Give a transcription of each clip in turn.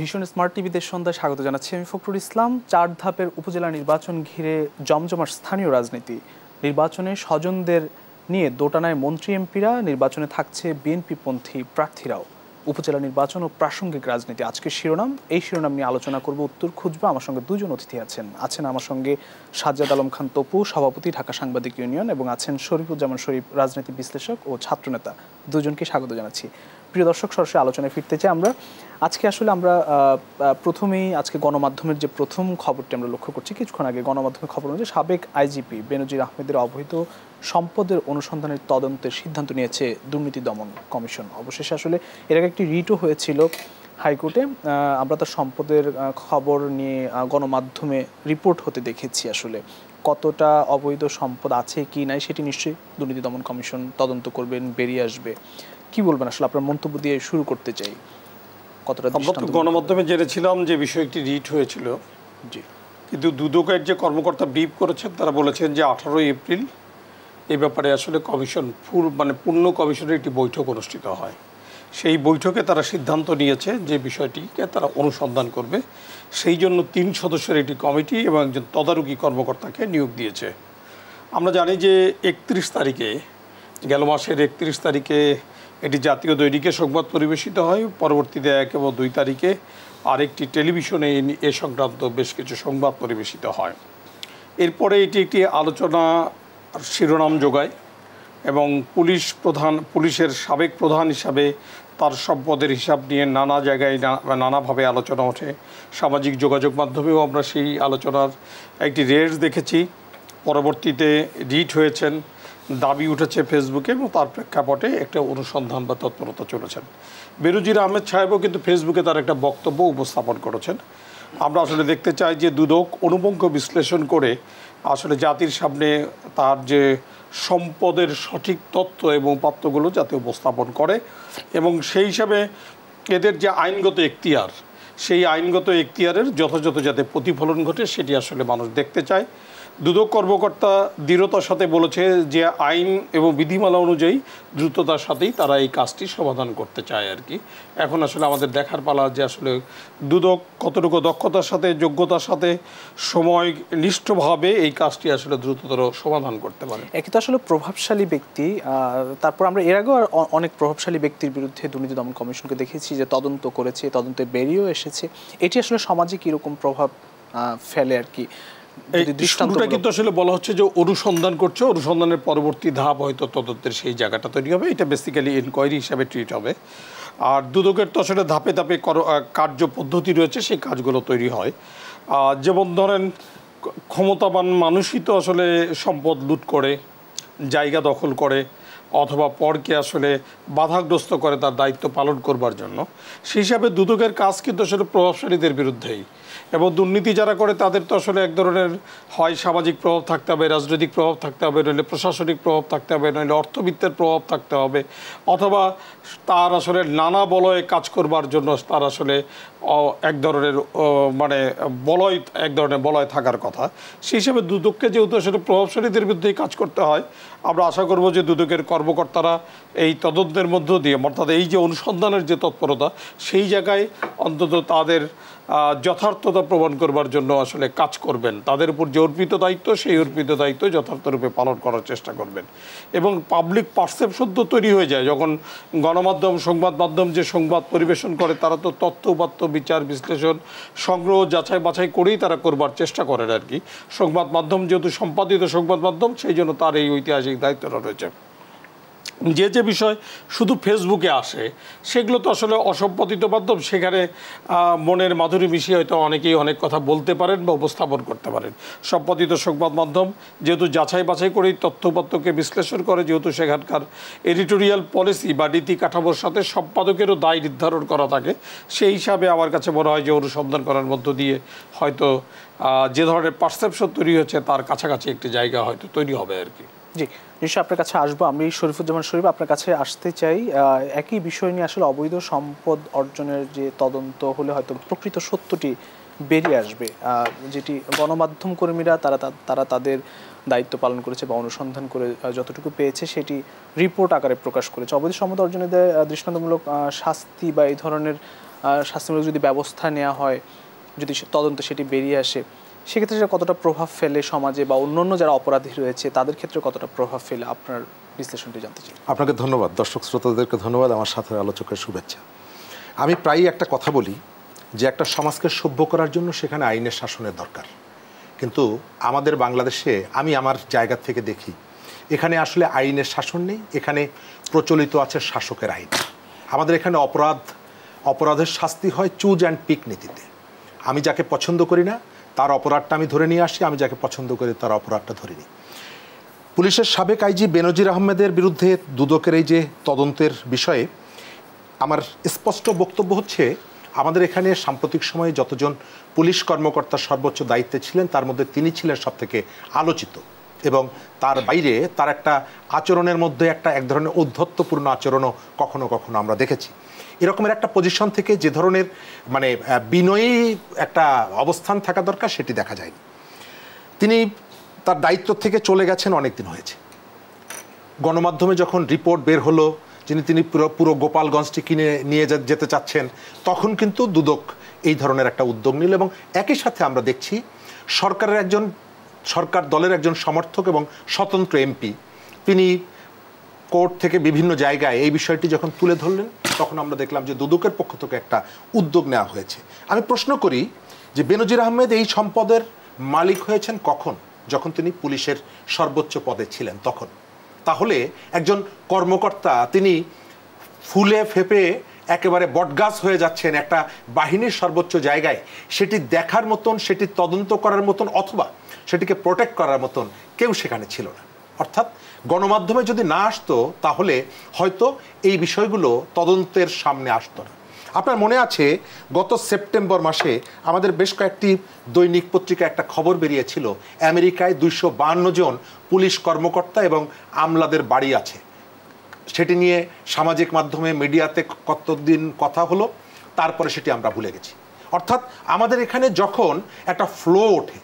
ভীষণ স্মার্ট টিভিতে সন্ধ্যায় স্বাগত জানাচ্ছি আমি ফখরুল ইসলাম চার ধাপের উপজেলা নির্বাচন ঘিরে জমজমার স্থানীয় রাজনীতি নির্বাচনে স্বজনদের নিয়ে দোটানায় মন্ত্রী এমপিরা নির্বাচনে থাকছে বিএনপিপন্থী প্রার্থীরাও উপজেলা নির্বাচন ও প্রাসঙ্গিক রাজনীতি আজকের শিরোনাম এই শিরোনাম নিয়ে আলোচনা করব উত্তর খুঁজবা আমার সঙ্গে দুজন অতিথি আছেন আছেন আমার সঙ্গে সাজ্জাদ আলম খান তপু সভাপতি ঢাকা সাংবাদিক ইউনিয়ন এবং আছেন শরীফুজ্জামান শরীফ রাজনীতি বিশ্লেষক ও ছাত্রনেতা দুজনকে স্বাগত জানাচ্ছি প্রিয় দর্শক সরাসরি আলোচনায় ফিরতে চাই আমরা আজকে আসলে আমরা প্রথমেই আজকে গণমাধ্যমের যে প্রথম খবরটি আমরা লক্ষ্য করছি কিছুক্ষণ আগে গণমাধ্যমের খবর অনুযায়ী সাবেক আইজিপি বেনজির আহমেদের অবহিত সম্পদের অনুসন্ধানের তদন্তের সিদ্ধান্ত নিয়েছে দুর্নীতি দমন কমিশন অবশেষে আসলে এর আগে একটি রিটও হয়েছিল হাইকোর্টে আমরা তার সম্পদের খবর নিয়ে গণমাধ্যমে রিপোর্ট হতে দেখেছি আসলে কতটা অবৈধ সম্পদ আছে কি নাই সেটি নিশ্চয়ই দুর্নীতি দমন কমিশন তদন্ত করবেন বেরিয়ে আসবে কি বলবেন আসলে আপনার মন্তব্য দিয়ে শুরু করতে চাই কতটা গণমাধ্যমে জেনেছিলাম যে বিষয়টি রিট হয়েছিল জি কিন্তু দুদকের যে কর্মকর্তা ব্রিফ করেছেন তারা বলেছেন যে আঠারোই এপ্রিল এ ব্যাপারে আসলে কমিশন ফুল মানে পূর্ণ কমিশনের একটি বৈঠক অনুষ্ঠিত হয় সেই বৈঠকে তারা সিদ্ধান্ত নিয়েছে যে বিষয়টিকে তারা অনুসন্ধান করবে সেই জন্য তিন সদস্যের একটি কমিটি এবং একজন তদারকি কর্মকর্তাকে নিয়োগ দিয়েছে আমরা জানি যে একত্রিশ তারিখে গেল মাসের একত্রিশ তারিখে এটি জাতীয় দৈনিকে সংবাদ পরিবেশিত হয় পরবর্তীতে এক এবং দুই তারিখে আরেকটি টেলিভিশনে এ সংক্রান্ত বেশ কিছু সংবাদ পরিবেশিত হয় এরপরে এটি একটি আলোচনা শিরোনাম যোগায় এবং পুলিশ প্রধান পুলিশের সাবেক প্রধান হিসাবে তার সম্পদের হিসাব নিয়ে নানা জায়গায় নানাভাবে আলোচনা ওঠে সামাজিক যোগাযোগ মাধ্যমেও আমরা সেই আলোচনার একটি রেস দেখেছি পরবর্তীতে রিট হয়েছেন দাবি উঠেছে ফেসবুকে এবং তার প্রেক্ষাপটে একটা অনুসন্ধান বা তৎপরতা চলেছেন বেরুজির আহমেদ সাহেবও কিন্তু ফেসবুকে তার একটা বক্তব্য উপস্থাপন করেছেন আমরা আসলে দেখতে চাই যে দুদক অনুপঙ্খ বিশ্লেষণ করে আসলে জাতির সামনে তার যে সম্পদের সঠিক তথ্য এবং প্রাপ্তগুলো যাতে উপস্থাপন করে এবং সেই হিসাবে এদের যে আইনগত এখতিয়ার সেই আইনগত এখতিয়ারের যথাযথ যাতে প্রতিফলন ঘটে সেটি আসলে মানুষ দেখতে চায় দুদক কর্মকর্তা দৃঢ়তার সাথে বলেছে যে আইন এবং বিধিমালা অনুযায়ী দ্রুততার সাথেই তারা এই কাজটি সমাধান করতে চায় আর কি এখন আসলে আমাদের দেখার পালা যে আসলে দুদক কতটুকু দক্ষতার সাথে যোগ্যতার সাথে সময় নিষ্ঠভাবে এই কাজটি আসলে দ্রুততর সমাধান করতে পারে একই তো আসলে প্রভাবশালী ব্যক্তি তারপর আমরা এর আগেও অনেক প্রভাবশালী ব্যক্তির বিরুদ্ধে দুর্নীতি দমন কমিশনকে দেখেছি যে তদন্ত করেছে তদন্তে বেরিয়েও এসেছে এটি আসলে সমাজে কীরকম প্রভাব ফেলে আর কি শুরুটা কিন্তু আসলে বলা হচ্ছে যে অনুসন্ধান করছে অনুসন্ধানের পরবর্তী ধাপ হয়তো তদন্তের সেই জায়গাটা তৈরি হবে এটা বেসিক্যালি ইনকোয়ারি হিসাবে ট্রিট হবে আর দুদকের তো আসলে ধাপে ধাপে কার্য পদ্ধতি রয়েছে সেই কাজগুলো তৈরি হয় যেমন ধরেন ক্ষমতাবান মানুষই তো আসলে সম্পদ লুট করে জায়গা দখল করে অথবা পরকে আসলে বাধাগ্রস্ত করে তার দায়িত্ব পালন করবার জন্য সেই হিসাবে দুদকের কাজ কিন্তু আসলে প্রভাবশালীদের বিরুদ্ধেই এবং দুর্নীতি যারা করে তাদের তো আসলে এক ধরনের হয় সামাজিক প্রভাব থাকতে হবে রাজনৈতিক প্রভাব থাকতে হবে নইলে প্রশাসনিক প্রভাব থাকতে হবে নইলে অর্থবিত্তের প্রভাব থাকতে হবে অথবা তার আসলে নানা বলয়ে কাজ করবার জন্য তার আসলে এক ধরনের মানে বলয় এক ধরনের বলয় থাকার কথা সেই হিসেবে দুদককে যেহেতু আসলে প্রভাবশালীদের বিরুদ্ধেই কাজ করতে হয় আমরা আশা করব যে দুদকের কর্মকর্তারা এই তদন্তের মধ্য দিয়ে অর্থাৎ এই যে অনুসন্ধানের যে তৎপরতা সেই জায়গায় অন্তত তাদের যথার্থতা প্রমাণ করবার জন্য আসলে কাজ করবেন তাদের উপর যে অর্পিত দায়িত্ব সেই অর্পিত দায়িত্ব যথার্থরূপে পালন করার চেষ্টা করবেন এবং পাবলিক পারসেপশন তো তৈরি হয়ে যায় যখন গণমাধ্যম সংবাদ মাধ্যম যে সংবাদ পরিবেশন করে তারা তো তথ্য উপাত্য বিচার বিশ্লেষণ সংগ্রহ যাচাই বাছাই করেই তারা করবার চেষ্টা করেন আর কি সংবাদ মাধ্যম যেহেতু সম্পাদিত সংবাদ মাধ্যম সেই জন্য তার এই ঐতিহাসিক দায়িত্বটা রয়েছে যে যে বিষয় শুধু ফেসবুকে আসে সেগুলো তো আসলে অসম্পাদিত মাধ্যম সেখানে মনের মাধুরী মিশিয়ে হয়তো অনেকেই অনেক কথা বলতে পারেন বা উপস্থাপন করতে পারেন সম্পাদিত সংবাদ মাধ্যম যেহেতু যাচাই বাছাই করেই তথ্যপত্রকে বিশ্লেষণ করে যেহেতু সেখানকার এডিটোরিয়াল পলিসি বা নীতি কাঠামোর সাথে সম্পাদকেরও দায় নির্ধারণ করা থাকে সেই হিসাবে আমার কাছে মনে হয় যে অনুসন্ধান করার মধ্য দিয়ে হয়তো যে ধরনের পারসেপশন তৈরি হচ্ছে তার কাছাকাছি একটি জায়গা হয়তো তৈরি হবে আর কি জি নিশ্চয় আপনার কাছে আসবো আমি শরীফুজ্জামান শরীফ আপনার কাছে আসতে চাই একই বিষয় নিয়ে আসলে অবৈধ সম্পদ অর্জনের যে তদন্ত হলে হয়তো প্রকৃত সত্যটি বেরিয়ে আসবে যেটি গণমাধ্যম কর্মীরা তারা তারা তাদের দায়িত্ব পালন করেছে বা অনুসন্ধান করে যতটুকু পেয়েছে সেটি রিপোর্ট আকারে প্রকাশ করেছে অবৈধ সম্পদ অর্জনের দৃষ্টান্তমূলক শাস্তি বা এই ধরনের শাস্তিমূলক যদি ব্যবস্থা নেওয়া হয় যদি তদন্ত সেটি বেরিয়ে আসে সেক্ষেত্রে সেটা কতটা প্রভাব ফেলে সমাজে বা অন্য অন্য যারা অপরাধী রয়েছে তাদের ক্ষেত্রে কতটা প্রভাব ফেলে আপনার বিশ্লেষণটি জানতে চাই আপনাকে ধন্যবাদ দর্শক শ্রোতাদেরকে ধন্যবাদ আমার সাথে আলোচকের শুভেচ্ছা আমি প্রায়ই একটা কথা বলি যে একটা সমাজকে সভ্য করার জন্য সেখানে আইনের শাসনের দরকার কিন্তু আমাদের বাংলাদেশে আমি আমার জায়গা থেকে দেখি এখানে আসলে আইনের শাসন নেই এখানে প্রচলিত আছে শাসকের আইন আমাদের এখানে অপরাধ অপরাধের শাস্তি হয় চুজ অ্যান্ড পিক নীতিতে আমি যাকে পছন্দ করি না তার অপরাধটা আমি ধরে নিয়ে আসি আমি যাকে পছন্দ করি তার অপরাধটা ধরে নিই পুলিশের সাবেক আইজি বেনজির আহমেদের বিরুদ্ধে দুদকের এই যে তদন্তের বিষয়ে আমার স্পষ্ট বক্তব্য হচ্ছে আমাদের এখানে সাম্প্রতিক সময়ে যতজন পুলিশ কর্মকর্তা সর্বোচ্চ দায়িত্বে ছিলেন তার মধ্যে তিনি ছিলেন সব থেকে আলোচিত এবং তার বাইরে তার একটা আচরণের মধ্যে একটা এক ধরনের ঔদ্ধত্যপূর্ণ আচরণও কখনো কখনো আমরা দেখেছি এরকমের একটা পজিশন থেকে যে ধরনের মানে বিনয়ী একটা অবস্থান থাকা দরকার সেটি দেখা যায়নি তিনি তার দায়িত্ব থেকে চলে গেছেন অনেক দিন হয়েছে গণমাধ্যমে যখন রিপোর্ট বের হলো যিনি তিনি পুরো পুরো গোপালগঞ্জটি কিনে নিয়ে যেতে চাচ্ছেন তখন কিন্তু দুদক এই ধরনের একটা উদ্যোগ নিল এবং একই সাথে আমরা দেখছি সরকারের একজন সরকার দলের একজন সমর্থক এবং স্বতন্ত্র এমপি তিনি কোর্ট থেকে বিভিন্ন জায়গায় এই বিষয়টি যখন তুলে ধরলেন তখন আমরা দেখলাম যে দুদকের পক্ষ থেকে একটা উদ্যোগ নেওয়া হয়েছে আমি প্রশ্ন করি যে বেনজির আহমেদ এই সম্পদের মালিক হয়েছেন কখন যখন তিনি পুলিশের সর্বোচ্চ পদে ছিলেন তখন তাহলে একজন কর্মকর্তা তিনি ফুলে ফেপে একেবারে বটগাছ হয়ে যাচ্ছেন একটা বাহিনীর সর্বোচ্চ জায়গায় সেটি দেখার মতন সেটি তদন্ত করার মতন অথবা সেটিকে প্রোটেক্ট করার মতন কেউ সেখানে ছিল না অর্থাৎ গণমাধ্যমে যদি না আসতো তাহলে হয়তো এই বিষয়গুলো তদন্তের সামনে আসতো না আপনার মনে আছে গত সেপ্টেম্বর মাসে আমাদের বেশ কয়েকটি দৈনিক পত্রিকা একটা খবর বেরিয়েছিল আমেরিকায় দুইশো জন পুলিশ কর্মকর্তা এবং আমলাদের বাড়ি আছে সেটি নিয়ে সামাজিক মাধ্যমে মিডিয়াতে কতদিন কথা হলো তারপরে সেটি আমরা ভুলে গেছি অর্থাৎ আমাদের এখানে যখন একটা ফ্লো ওঠে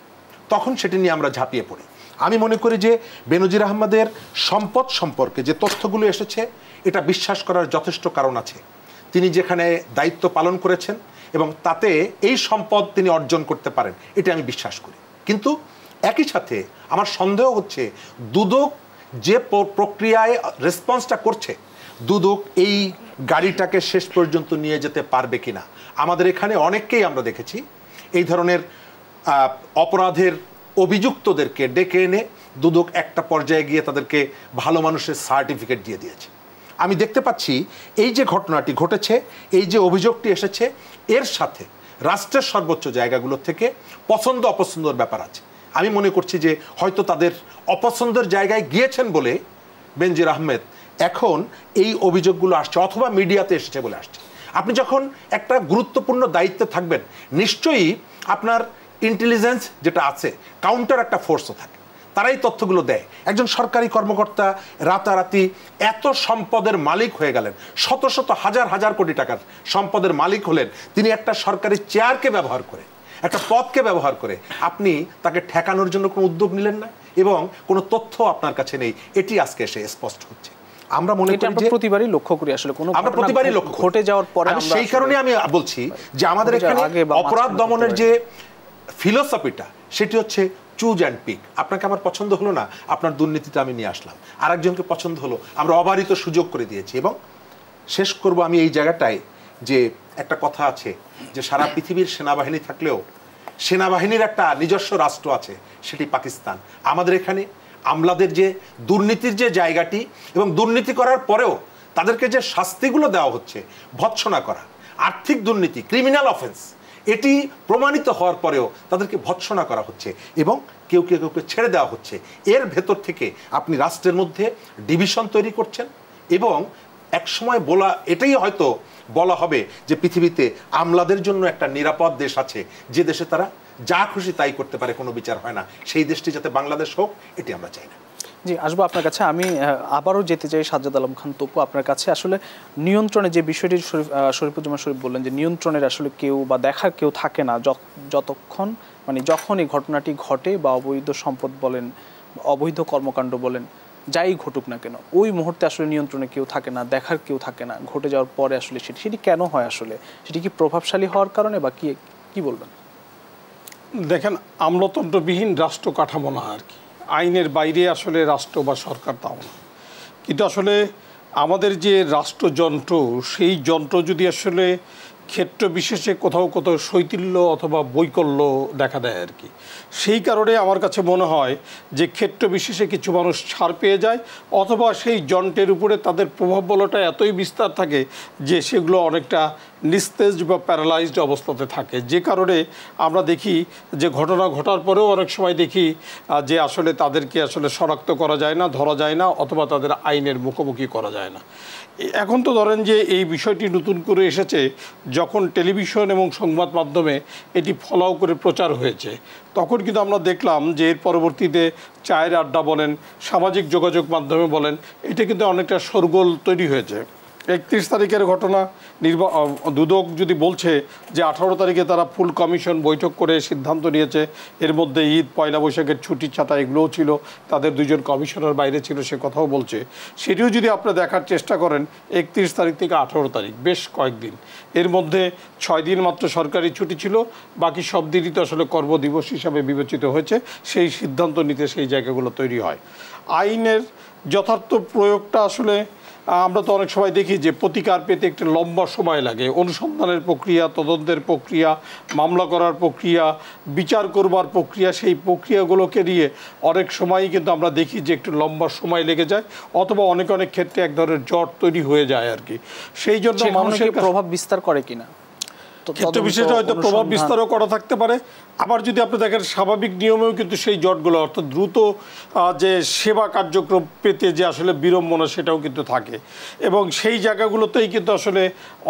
তখন সেটি নিয়ে আমরা ঝাঁপিয়ে পড়ি আমি মনে করি যে বেনজির আহমদের সম্পদ সম্পর্কে যে তথ্যগুলো এসেছে এটা বিশ্বাস করার যথেষ্ট কারণ আছে তিনি যেখানে দায়িত্ব পালন করেছেন এবং তাতে এই সম্পদ তিনি অর্জন করতে পারেন এটা আমি বিশ্বাস করি কিন্তু একই সাথে আমার সন্দেহ হচ্ছে দুদক যে প্রক্রিয়ায় রেসপন্সটা করছে দুদক এই গাড়িটাকে শেষ পর্যন্ত নিয়ে যেতে পারবে কি না আমাদের এখানে অনেককেই আমরা দেখেছি এই ধরনের অপরাধের অভিযুক্তদেরকে ডেকে এনে দুদক একটা পর্যায়ে গিয়ে তাদেরকে ভালো মানুষের সার্টিফিকেট দিয়ে দিয়েছে আমি দেখতে পাচ্ছি এই যে ঘটনাটি ঘটেছে এই যে অভিযোগটি এসেছে এর সাথে রাষ্ট্রের সর্বোচ্চ জায়গাগুলো থেকে পছন্দ অপছন্দর ব্যাপার আছে আমি মনে করছি যে হয়তো তাদের অপছন্দের জায়গায় গিয়েছেন বলে বেনজির আহমেদ এখন এই অভিযোগগুলো আসছে অথবা মিডিয়াতে এসেছে বলে আসছে আপনি যখন একটা গুরুত্বপূর্ণ দায়িত্বে থাকবেন নিশ্চয়ই আপনার ইন্টেলিজেন্স যেটা আছে কাউন্টার একটা ফোর্সও থাকে তারাই তথ্যগুলো দেয় একজন সরকারি কর্মকর্তা রাতারাতি এত সম্পদের মালিক হয়ে গেলেন শত শত হাজার হাজার কোটি টাকার সম্পদের মালিক হলেন তিনি একটা সরকারি চেয়ারকে ব্যবহার করে একটা পথকে ব্যবহার করে আপনি তাকে ঠেকানোর জন্য কোনো উদ্যোগ নিলেন না এবং কোনো তথ্য আপনার কাছে নেই এটি আজকে এসে স্পষ্ট হচ্ছে আমরা মনে করি যে প্রতিবারই লক্ষ্য করি আসলে কোনো আমরা প্রতিবারই লক্ষ্য ঘটে যাওয়ার পরে সেই কারণে আমি বলছি যে আমাদের এখানে অপরাধ দমনের যে ফিলোসফিটা সেটি হচ্ছে চুজ অ্যান্ড পিক আপনাকে আমার পছন্দ হলো না আপনার দুর্নীতিটা আমি নিয়ে আসলাম আরেকজনকে পছন্দ হলো আমরা অবারিত সুযোগ করে দিয়েছি এবং শেষ করব আমি এই জায়গাটায় যে একটা কথা আছে যে সারা পৃথিবীর সেনাবাহিনী থাকলেও সেনাবাহিনীর একটা নিজস্ব রাষ্ট্র আছে সেটি পাকিস্তান আমাদের এখানে আমলাদের যে দুর্নীতির যে জায়গাটি এবং দুর্নীতি করার পরেও তাদেরকে যে শাস্তিগুলো দেওয়া হচ্ছে ভৎসনা করা আর্থিক দুর্নীতি ক্রিমিনাল অফেন্স এটি প্রমাণিত হওয়ার পরেও তাদেরকে ভৎসনা করা হচ্ছে এবং কেউ কেউ কেউকে ছেড়ে দেওয়া হচ্ছে এর ভেতর থেকে আপনি রাষ্ট্রের মধ্যে ডিভিশন তৈরি করছেন এবং একসময় বলা এটাই হয়তো বলা হবে যে পৃথিবীতে আমলাদের জন্য একটা নিরাপদ দেশ আছে যে দেশে তারা যা খুশি তাই করতে পারে কোনো বিচার হয় না সেই দেশটি যাতে বাংলাদেশ হোক এটি আমরা চাই না জি আসবো আপনার কাছে আমি আবারও যেতে চাই সাজ্জাদ আলম খান তপু আপনার কাছে আসলে নিয়ন্ত্রণে যে বিষয়টি শরীফ শরীফুজ্জামান শরীফ বললেন যে নিয়ন্ত্রণের আসলে কেউ বা দেখার কেউ থাকে না যতক্ষণ মানে যখন এই ঘটনাটি ঘটে বা অবৈধ সম্পদ বলেন অবৈধ কর্মকাণ্ড বলেন যাই ঘটুক না কেন ওই মুহূর্তে আসলে নিয়ন্ত্রণে কেউ থাকে না দেখার কেউ থাকে না ঘটে যাওয়ার পরে আসলে সেটি সেটি কেন হয় আসলে সেটি কি প্রভাবশালী হওয়ার কারণে বা কি কি বলবেন দেখেন আমলতন্ত্রবিহীন রাষ্ট্র কাঠামো না আর কি আইনের বাইরে আসলে রাষ্ট্র বা সরকার তাও না কিন্তু আসলে আমাদের যে রাষ্ট্রযন্ত্র সেই যন্ত্র যদি আসলে ক্ষেত্র বিশেষে কোথাও কোথাও শৈতিল্য অথবা বৈকল্য দেখা দেয় আর কি সেই কারণে আমার কাছে মনে হয় যে ক্ষেত্র বিশেষে কিছু মানুষ ছাড় পেয়ে যায় অথবা সেই যন্ত্রের উপরে তাদের প্রভাব বলটা এতই বিস্তার থাকে যে সেগুলো অনেকটা নিস্তেজ বা প্যারালাইজড অবস্থাতে থাকে যে কারণে আমরা দেখি যে ঘটনা ঘটার পরেও অনেক সময় দেখি যে আসলে তাদেরকে আসলে শনাক্ত করা যায় না ধরা যায় না অথবা তাদের আইনের মুখোমুখি করা যায় না এখন তো ধরেন যে এই বিষয়টি নতুন করে এসেছে যখন টেলিভিশন এবং সংবাদ মাধ্যমে এটি ফলাও করে প্রচার হয়েছে তখন কিন্তু আমরা দেখলাম যে এর পরবর্তীতে চায়ের আড্ডা বলেন সামাজিক যোগাযোগ মাধ্যমে বলেন এটা কিন্তু অনেকটা সরগোল তৈরি হয়েছে একত্রিশ তারিখের ঘটনা নির্বা দুদক যদি বলছে যে আঠারো তারিখে তারা ফুল কমিশন বৈঠক করে সিদ্ধান্ত নিয়েছে এর মধ্যে ঈদ পয়লা বৈশাখের ছুটি ছাটা এগুলোও ছিল তাদের দুজন কমিশনার বাইরে ছিল সে কথাও বলছে সেটিও যদি আপনারা দেখার চেষ্টা করেন একত্রিশ তারিখ থেকে আঠারো তারিখ বেশ কয়েকদিন এর মধ্যে ছয় দিন মাত্র সরকারি ছুটি ছিল বাকি সব দিনই তো আসলে কর্মদিবস হিসাবে বিবেচিত হয়েছে সেই সিদ্ধান্ত নিতে সেই জায়গাগুলো তৈরি হয় আইনের যথার্থ প্রয়োগটা আসলে আমরা তো অনেক সময় দেখি যে প্রতিকার পেতে একটা লম্বা সময় লাগে অনুসন্ধানের প্রক্রিয়া তদন্তের প্রক্রিয়া মামলা করার প্রক্রিয়া বিচার করবার প্রক্রিয়া সেই প্রক্রিয়াগুলোকে নিয়ে অনেক সময়ই কিন্তু আমরা দেখি যে একটু লম্বা সময় লেগে যায় অথবা অনেক অনেক ক্ষেত্রে এক ধরনের জট তৈরি হয়ে যায় আর কি সেই জন্য মানুষের প্রভাব বিস্তার করে কিনা ক্ষেত্র বিশেষে হয়তো প্রভাব বিস্তারও করা থাকতে পারে আবার যদি আপনি দেখেন স্বাভাবিক নিয়মেও কিন্তু সেই জটগুলো অর্থাৎ দ্রুত যে সেবা কার্যক্রম পেতে যে আসলে বিড়ম্বনা সেটাও কিন্তু থাকে এবং সেই জায়গাগুলোতেই কিন্তু আসলে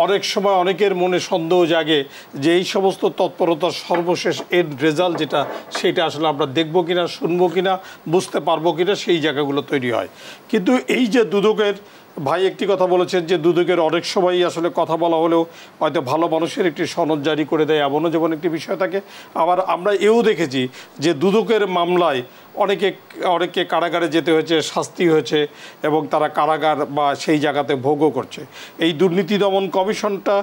অনেক সময় অনেকের মনে সন্দেহ জাগে যে এই সমস্ত তৎপরতার সর্বশেষ এর রেজাল্ট যেটা সেটা আসলে আমরা দেখব কিনা শুনবো কিনা বুঝতে পারবো কিনা সেই জায়গাগুলো তৈরি হয় কিন্তু এই যে দুদকের ভাই একটি কথা বলেছেন যে দুদকের অনেক সময়ই আসলে কথা বলা হলেও হয়তো ভালো মানুষের একটি সনদ জারি করে দেয় এমনও যেমন একটি বিষয় থাকে আবার আমরা এও দেখেছি যে দুদকের মামলায় অনেকে অনেককে কারাগারে যেতে হয়েছে শাস্তি হয়েছে এবং তারা কারাগার বা সেই জায়গাতে ভোগও করছে এই দুর্নীতি দমন কমিশনটা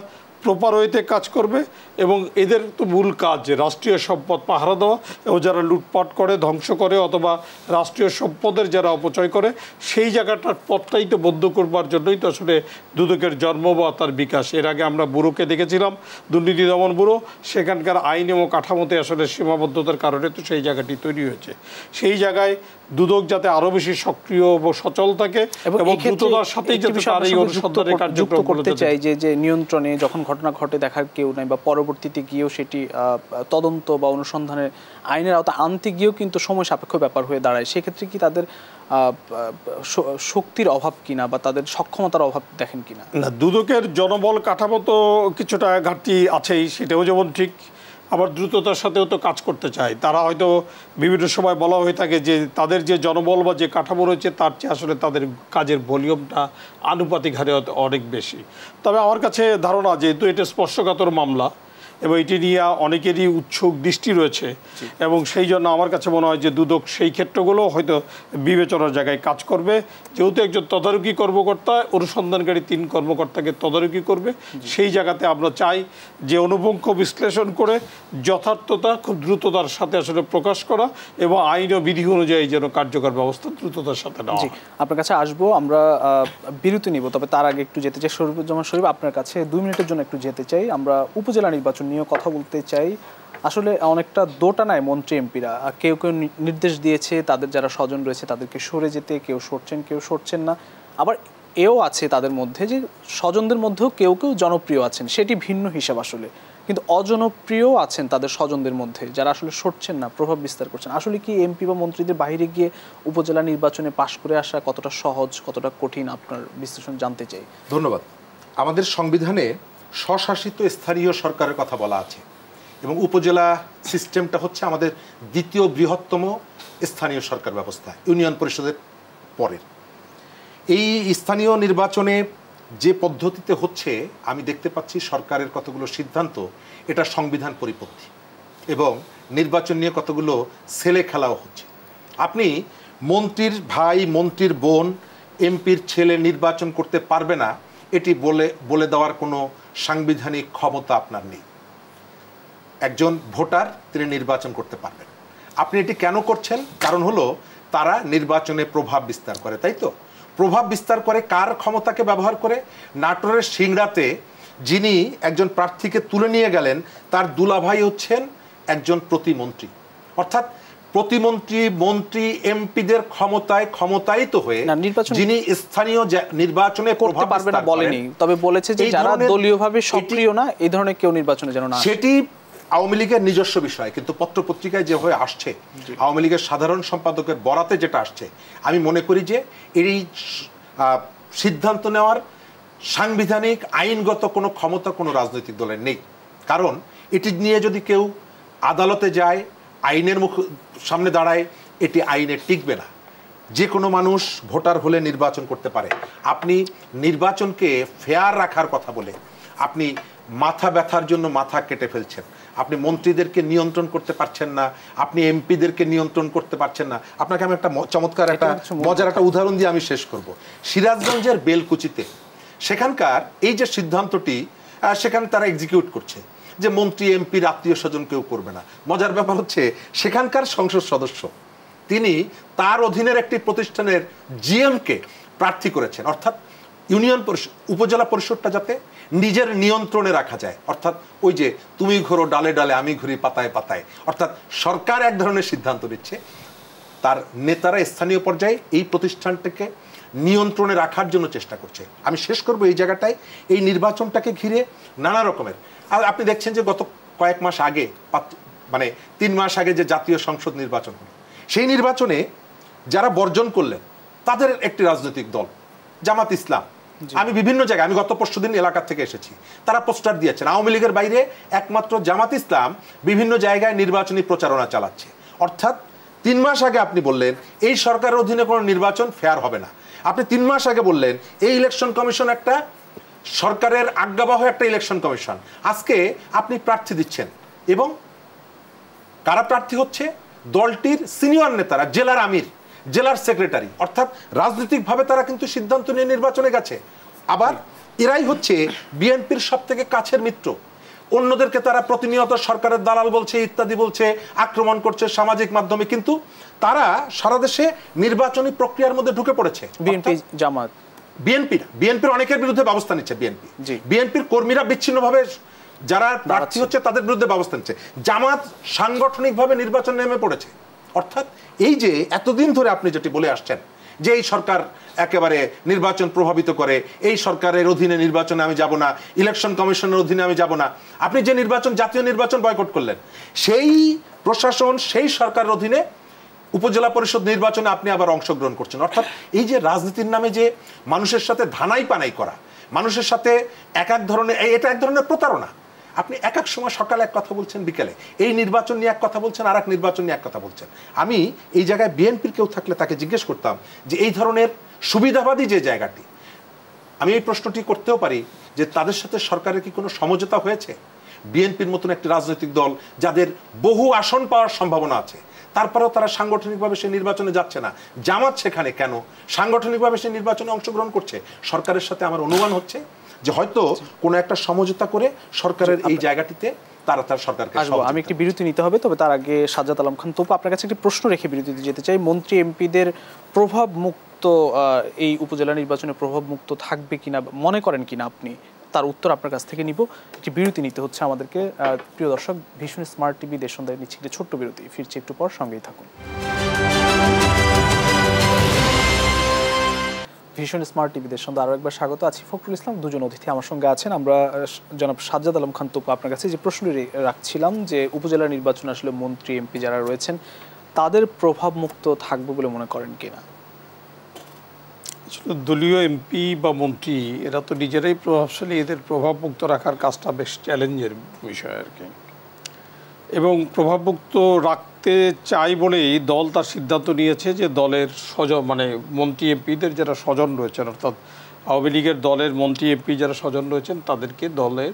প্রপার ওয়েতে কাজ করবে এবং এদের তো মূল কাজ যে রাষ্ট্রীয় সম্পদ পাহারা দেওয়া এবং যারা লুটপাট করে ধ্বংস করে অথবা রাষ্ট্রীয় সম্পদের যারা অপচয় করে সেই জায়গাটার পথটাই তো বন্ধ করবার জন্যই তো আসলে দুদকের জন্ম বা তার বিকাশ এর আগে আমরা ব্যুরোকে দেখেছিলাম দুর্নীতি দমন ব্যুরো সেখানকার আইন এবং কাঠামোতে আসলে সীমাবদ্ধতার কারণে তো সেই জায়গাটি তৈরি হয়েছে সেই জায়গায় দুদক যাতে আরো বেশি সক্রিয় ও সচল থাকে এবং দ্রুততার সাথে যাতে তার এই অনুসন্ধানের কার্যক্রম করতে চাই যে যে নিয়ন্ত্রণে যখন ঘটনা ঘটে দেখার কেউ নাই বা পরবর্তীতে গিয়েও সেটি তদন্ত বা অনুসন্ধানের আইনের আওতা আনতে গিয়েও কিন্তু সময় সাপেক্ষ ব্যাপার হয়ে দাঁড়ায় সেক্ষেত্রে কি তাদের শক্তির অভাব কিনা বা তাদের সক্ষমতার অভাব দেখেন কিনা না দুদকের জনবল কাঠামো তো কিছুটা ঘাটতি আছেই সেটাও যেমন ঠিক আবার দ্রুততার সাথেও তো কাজ করতে চায় তারা হয়তো বিভিন্ন সময় বলা হয়ে থাকে যে তাদের যে জনবল বা যে কাঠামো রয়েছে তার চেয়ে আসলে তাদের কাজের ভলিউমটা আনুপাতিক হারে অনেক বেশি তবে আমার কাছে ধারণা যেহেতু এটা স্পর্শকাতর মামলা এবং এটি নিয়ে অনেকেরই উৎসুক দৃষ্টি রয়েছে এবং সেই জন্য আমার কাছে মনে হয় যে দুদক সেই ক্ষেত্রগুলো হয়তো বিবেচনার জায়গায় কাজ করবে যেহেতু একজন তদারকি কর্মকর্তা অনুসন্ধানকারী তিন কর্মকর্তাকে তদারকি করবে সেই জায়গাতে আমরা চাই যে অনুপঙ্খ বিশ্লেষণ করে যথার্থতা খুব দ্রুততার সাথে আসলে প্রকাশ করা এবং আইন ও বিধি অনুযায়ী যেন কার্যকর ব্যবস্থা দ্রুততার সাথে নেওয়া আপনার কাছে আসবো আমরা বিরতি নিব তবে তার আগে একটু যেতে চাই শরীফ জমা শরীফ আপনার কাছে দুই মিনিটের জন্য একটু যেতে চাই আমরা উপজেলা নির্বাচন নিয়েও কথা বলতে চাই আসলে অনেকটা দোটা নাই মন্ত্রী এমপিরা কেউ কেউ নির্দেশ দিয়েছে তাদের যারা স্বজন রয়েছে তাদেরকে সরে যেতে কেউ সরছেন কেউ সরছেন না আবার এও আছে তাদের মধ্যে যে স্বজনদের মধ্যেও কেউ কেউ জনপ্রিয় আছেন সেটি ভিন্ন হিসাব আসলে কিন্তু অজনপ্রিয় আছেন তাদের স্বজনদের মধ্যে যারা আসলে সরছেন না প্রভাব বিস্তার করছেন আসলে কি এমপি বা মন্ত্রীদের বাইরে গিয়ে উপজেলা নির্বাচনে পাশ করে আসা কতটা সহজ কতটা কঠিন আপনার বিশ্লেষণ জানতে চাই ধন্যবাদ আমাদের সংবিধানে স্বশাসিত স্থানীয় সরকারের কথা বলা আছে এবং উপজেলা সিস্টেমটা হচ্ছে আমাদের দ্বিতীয় বৃহত্তম স্থানীয় সরকার ব্যবস্থা ইউনিয়ন পরিষদের পরের এই স্থানীয় নির্বাচনে যে পদ্ধতিতে হচ্ছে আমি দেখতে পাচ্ছি সরকারের কতগুলো সিদ্ধান্ত এটা সংবিধান পরিপন্থী এবং নির্বাচন নিয়ে কতগুলো ছেলে খেলাও হচ্ছে আপনি মন্ত্রীর ভাই মন্ত্রীর বোন এমপির ছেলে নির্বাচন করতে পারবে না এটি বলে বলে দেওয়ার কোনো সাংবিধানিক ক্ষমতা আপনার নেই একজন ভোটার তিনি নির্বাচন করতে পারবেন আপনি এটি কেন করছেন কারণ হলো তারা নির্বাচনে প্রভাব বিস্তার করে তাই তো প্রভাব বিস্তার করে কার ক্ষমতাকে ব্যবহার করে নাটোরের সিংড়াতে যিনি একজন প্রার্থীকে তুলে নিয়ে গেলেন তার দুলাভাই হচ্ছেন একজন প্রতিমন্ত্রী অর্থাৎ প্রতিমন্ত্রী মন্ত্রী এমপিদের ক্ষমতায় ক্ষমতায়িত হয়ে যিনি স্থানীয় নির্বাচনে করতে পারবে না বলেনি তবে বলেছে যে যারা দলীয়ভাবে সক্রিয় না এই ধরনের কেউ নির্বাচনে যেন না সেটি আওয়ামী লীগের নিজস্ব বিষয় কিন্তু পত্রপত্রিকায় যে হয়ে আসছে আওয়ামী লীগের সাধারণ সম্পাদকের বরাতে যেটা আসছে আমি মনে করি যে এই সিদ্ধান্ত নেওয়ার সাংবিধানিক আইনগত কোনো ক্ষমতা কোনো রাজনৈতিক দলের নেই কারণ এটি নিয়ে যদি কেউ আদালতে যায় আইনের মুখ সামনে দাঁড়ায় এটি আইনে টিকবে না যে কোনো মানুষ ভোটার হলে নির্বাচন করতে পারে আপনি নির্বাচনকে ফেয়ার রাখার কথা বলে আপনি মাথা ব্যথার জন্য মাথা কেটে ফেলছেন আপনি মন্ত্রীদেরকে নিয়ন্ত্রণ করতে পারছেন না আপনি এমপিদেরকে নিয়ন্ত্রণ করতে পারছেন না আপনাকে আমি একটা চমৎকার একটা মজার একটা উদাহরণ দিয়ে আমি শেষ করব সিরাজগঞ্জের বেলকুচিতে সেখানকার এই যে সিদ্ধান্তটি সেখানে তারা এক্সিকিউট করছে যে মন্ত্রী এমপির আত্মীয় স্বজন কেউ করবে না মজার ব্যাপার হচ্ছে সেখানকার সংসদ সদস্য তিনি তার অধীনের একটি প্রতিষ্ঠানের জিএমকে প্রার্থী করেছেন অর্থাৎ ইউনিয়ন পরিষদ উপজেলা পরিষদটা যাতে নিজের নিয়ন্ত্রণে রাখা যায় অর্থাৎ ওই যে তুমি ঘোরো ডালে ডালে আমি ঘুরি পাতায় পাতায় অর্থাৎ সরকার এক ধরনের সিদ্ধান্ত নিচ্ছে তার নেতারা স্থানীয় পর্যায়ে এই প্রতিষ্ঠানটাকে নিয়ন্ত্রণে রাখার জন্য চেষ্টা করছে আমি শেষ করব এই জায়গাটায় এই নির্বাচনটাকে ঘিরে নানা রকমের আর আপনি দেখছেন যে গত কয়েক মাস আগে মানে তিন মাস আগে যে জাতীয় সংসদ নির্বাচন হলো সেই নির্বাচনে যারা বর্জন করলেন তাদের একটি রাজনৈতিক দল জামাত ইসলাম আমি বিভিন্ন জায়গায় আমি গত পরশু দিন এলাকা থেকে এসেছি তারা পোস্টার দিয়েছেন আওয়ামী লীগের বাইরে একমাত্র জামাত ইসলাম বিভিন্ন জায়গায় নির্বাচনী প্রচারণা চালাচ্ছে অর্থাৎ তিন মাস আগে আপনি বললেন এই সরকারের অধীনে কোনো নির্বাচন ফেয়ার হবে না আপনি তিন মাস আগে বললেন এই ইলেকশন কমিশন একটা সরকারের আজ্ঞাবহ একটা ইলেকশন কমিশন আজকে আপনি প্রার্থী দিচ্ছেন এবং কারা প্রার্থী হচ্ছে দলটির সিনিয়র নেতারা জেলার আমির জেলার সেক্রেটারি অর্থাৎ রাজনৈতিকভাবে তারা কিন্তু সিদ্ধান্ত নিয়ে নির্বাচনে গেছে আবার এরাই হচ্ছে বিএনপির সব থেকে কাছের মিত্র অন্যদেরকে তারা প্রতিনিয়ত সরকারের দালাল বলছে ইত্যাদি বলছে আক্রমণ করছে সামাজিক মাধ্যমে কিন্তু তারা সারা দেশে নির্বাচনী প্রক্রিয়ার মধ্যে ঢুকে পড়েছে বিএনপি জামাত বিএনপি বিএনপির অনেকের বিরুদ্ধে ব্যবস্থা নিচ্ছে বিএনপি বিএনপির কর্মীরা বিচ্ছিন্নভাবে যারা প্রার্থী হচ্ছে তাদের বিরুদ্ধে ব্যবস্থা নিচ্ছে জামাত সাংগঠনিকভাবে নির্বাচন নেমে পড়েছে অর্থাৎ এই যে এতদিন ধরে আপনি যেটি বলে আসছেন যে এই সরকার একেবারে নির্বাচন প্রভাবিত করে এই সরকারের অধীনে নির্বাচনে আমি যাব না ইলেকশন কমিশনের অধীনে আমি যাব না আপনি যে নির্বাচন জাতীয় নির্বাচন বয়কট করলেন সেই প্রশাসন সেই সরকারের অধীনে উপজেলা পরিষদ নির্বাচনে আপনি আবার অংশগ্রহণ করছেন অর্থাৎ এই যে রাজনীতির নামে যে মানুষের সাথে ধানাই পানাই করা মানুষের সাথে এক এক ধরনের এটা এক ধরনের প্রতারণা আপনি এক এক সময় সকালে এক কথা বলছেন বিকেলে এই নির্বাচন নিয়ে এক কথা বলছেন আর এক নির্বাচন নিয়ে এক কথা বলছেন আমি এই জায়গায় বিএনপির কেউ থাকলে তাকে জিজ্ঞেস করতাম যে এই ধরনের সুবিধাবাদী যে জায়গাটি আমি এই প্রশ্নটি করতেও পারি যে তাদের সাথে সরকারের কি কোনো সমঝোতা হয়েছে বিএনপির মতন একটি রাজনৈতিক দল যাদের বহু আসন পাওয়ার সম্ভাবনা আছে তারপরেও তারা সাংগঠনিকভাবে সে নির্বাচনে যাচ্ছে না জামাচ্ছে এখানে কেন সাংগঠনিকভাবে সে নির্বাচনে অংশগ্রহণ করছে সরকারের সাথে আমার অনুমান হচ্ছে যে হয়তো কোনো একটা সমঝোতা করে সরকারের এই জায়গাটিতে তারা তার সরকারকে আসবো আমি একটি বিরতি নিতে হবে তবে তার আগে সাজ্জাদ আলম খান তবু আপনার কাছে একটি প্রশ্ন রেখে বিরতিতে যেতে চাই মন্ত্রী এমপিদের প্রভাব মুক্ত এই উপজেলা নির্বাচনে প্রভাব মুক্ত থাকবে কিনা মনে করেন কিনা আপনি তার উত্তর আপনার কাছ থেকে নিব একটি বিরতি নিতে হচ্ছে আমাদেরকে প্রিয় দর্শক ভীষণ স্মার্ট টিভি দেশ সন্ধ্যায় নিচ্ছে একটি ছোট্ট বিরতি ফিরছি একটু পর সঙ্গেই থাকুন ভীষণ স্মার্ট টিভিদের সঙ্গে আরও একবার স্বাগত আছি ফখরুল ইসলাম দুজন অতিথি আমার সঙ্গে আছেন আমরা জনাব সাজ্জাদ আলম খান তোপা আপনার কাছে যে প্রশ্নটি রাখছিলাম যে উপজেলা নির্বাচন আসলে মন্ত্রী এমপি যারা রয়েছেন তাদের প্রভাব মুক্ত থাকবে বলে মনে করেন কিনা দলীয় এমপি বা মন্ত্রী এরা তো নিজেরাই প্রভাবশালী এদের প্রভাব মুক্ত রাখার কাজটা বেশ চ্যালেঞ্জের বিষয় আর কি এবং প্রভাবমুক্ত রাখ থাকতে চাই বলেই দল তার সিদ্ধান্ত নিয়েছে যে দলের স্বজন মানে মন্ত্রী এমপিদের যারা স্বজন রয়েছেন অর্থাৎ আওয়ামী লীগের দলের মন্ত্রী এমপি যারা স্বজন রয়েছেন তাদেরকে দলের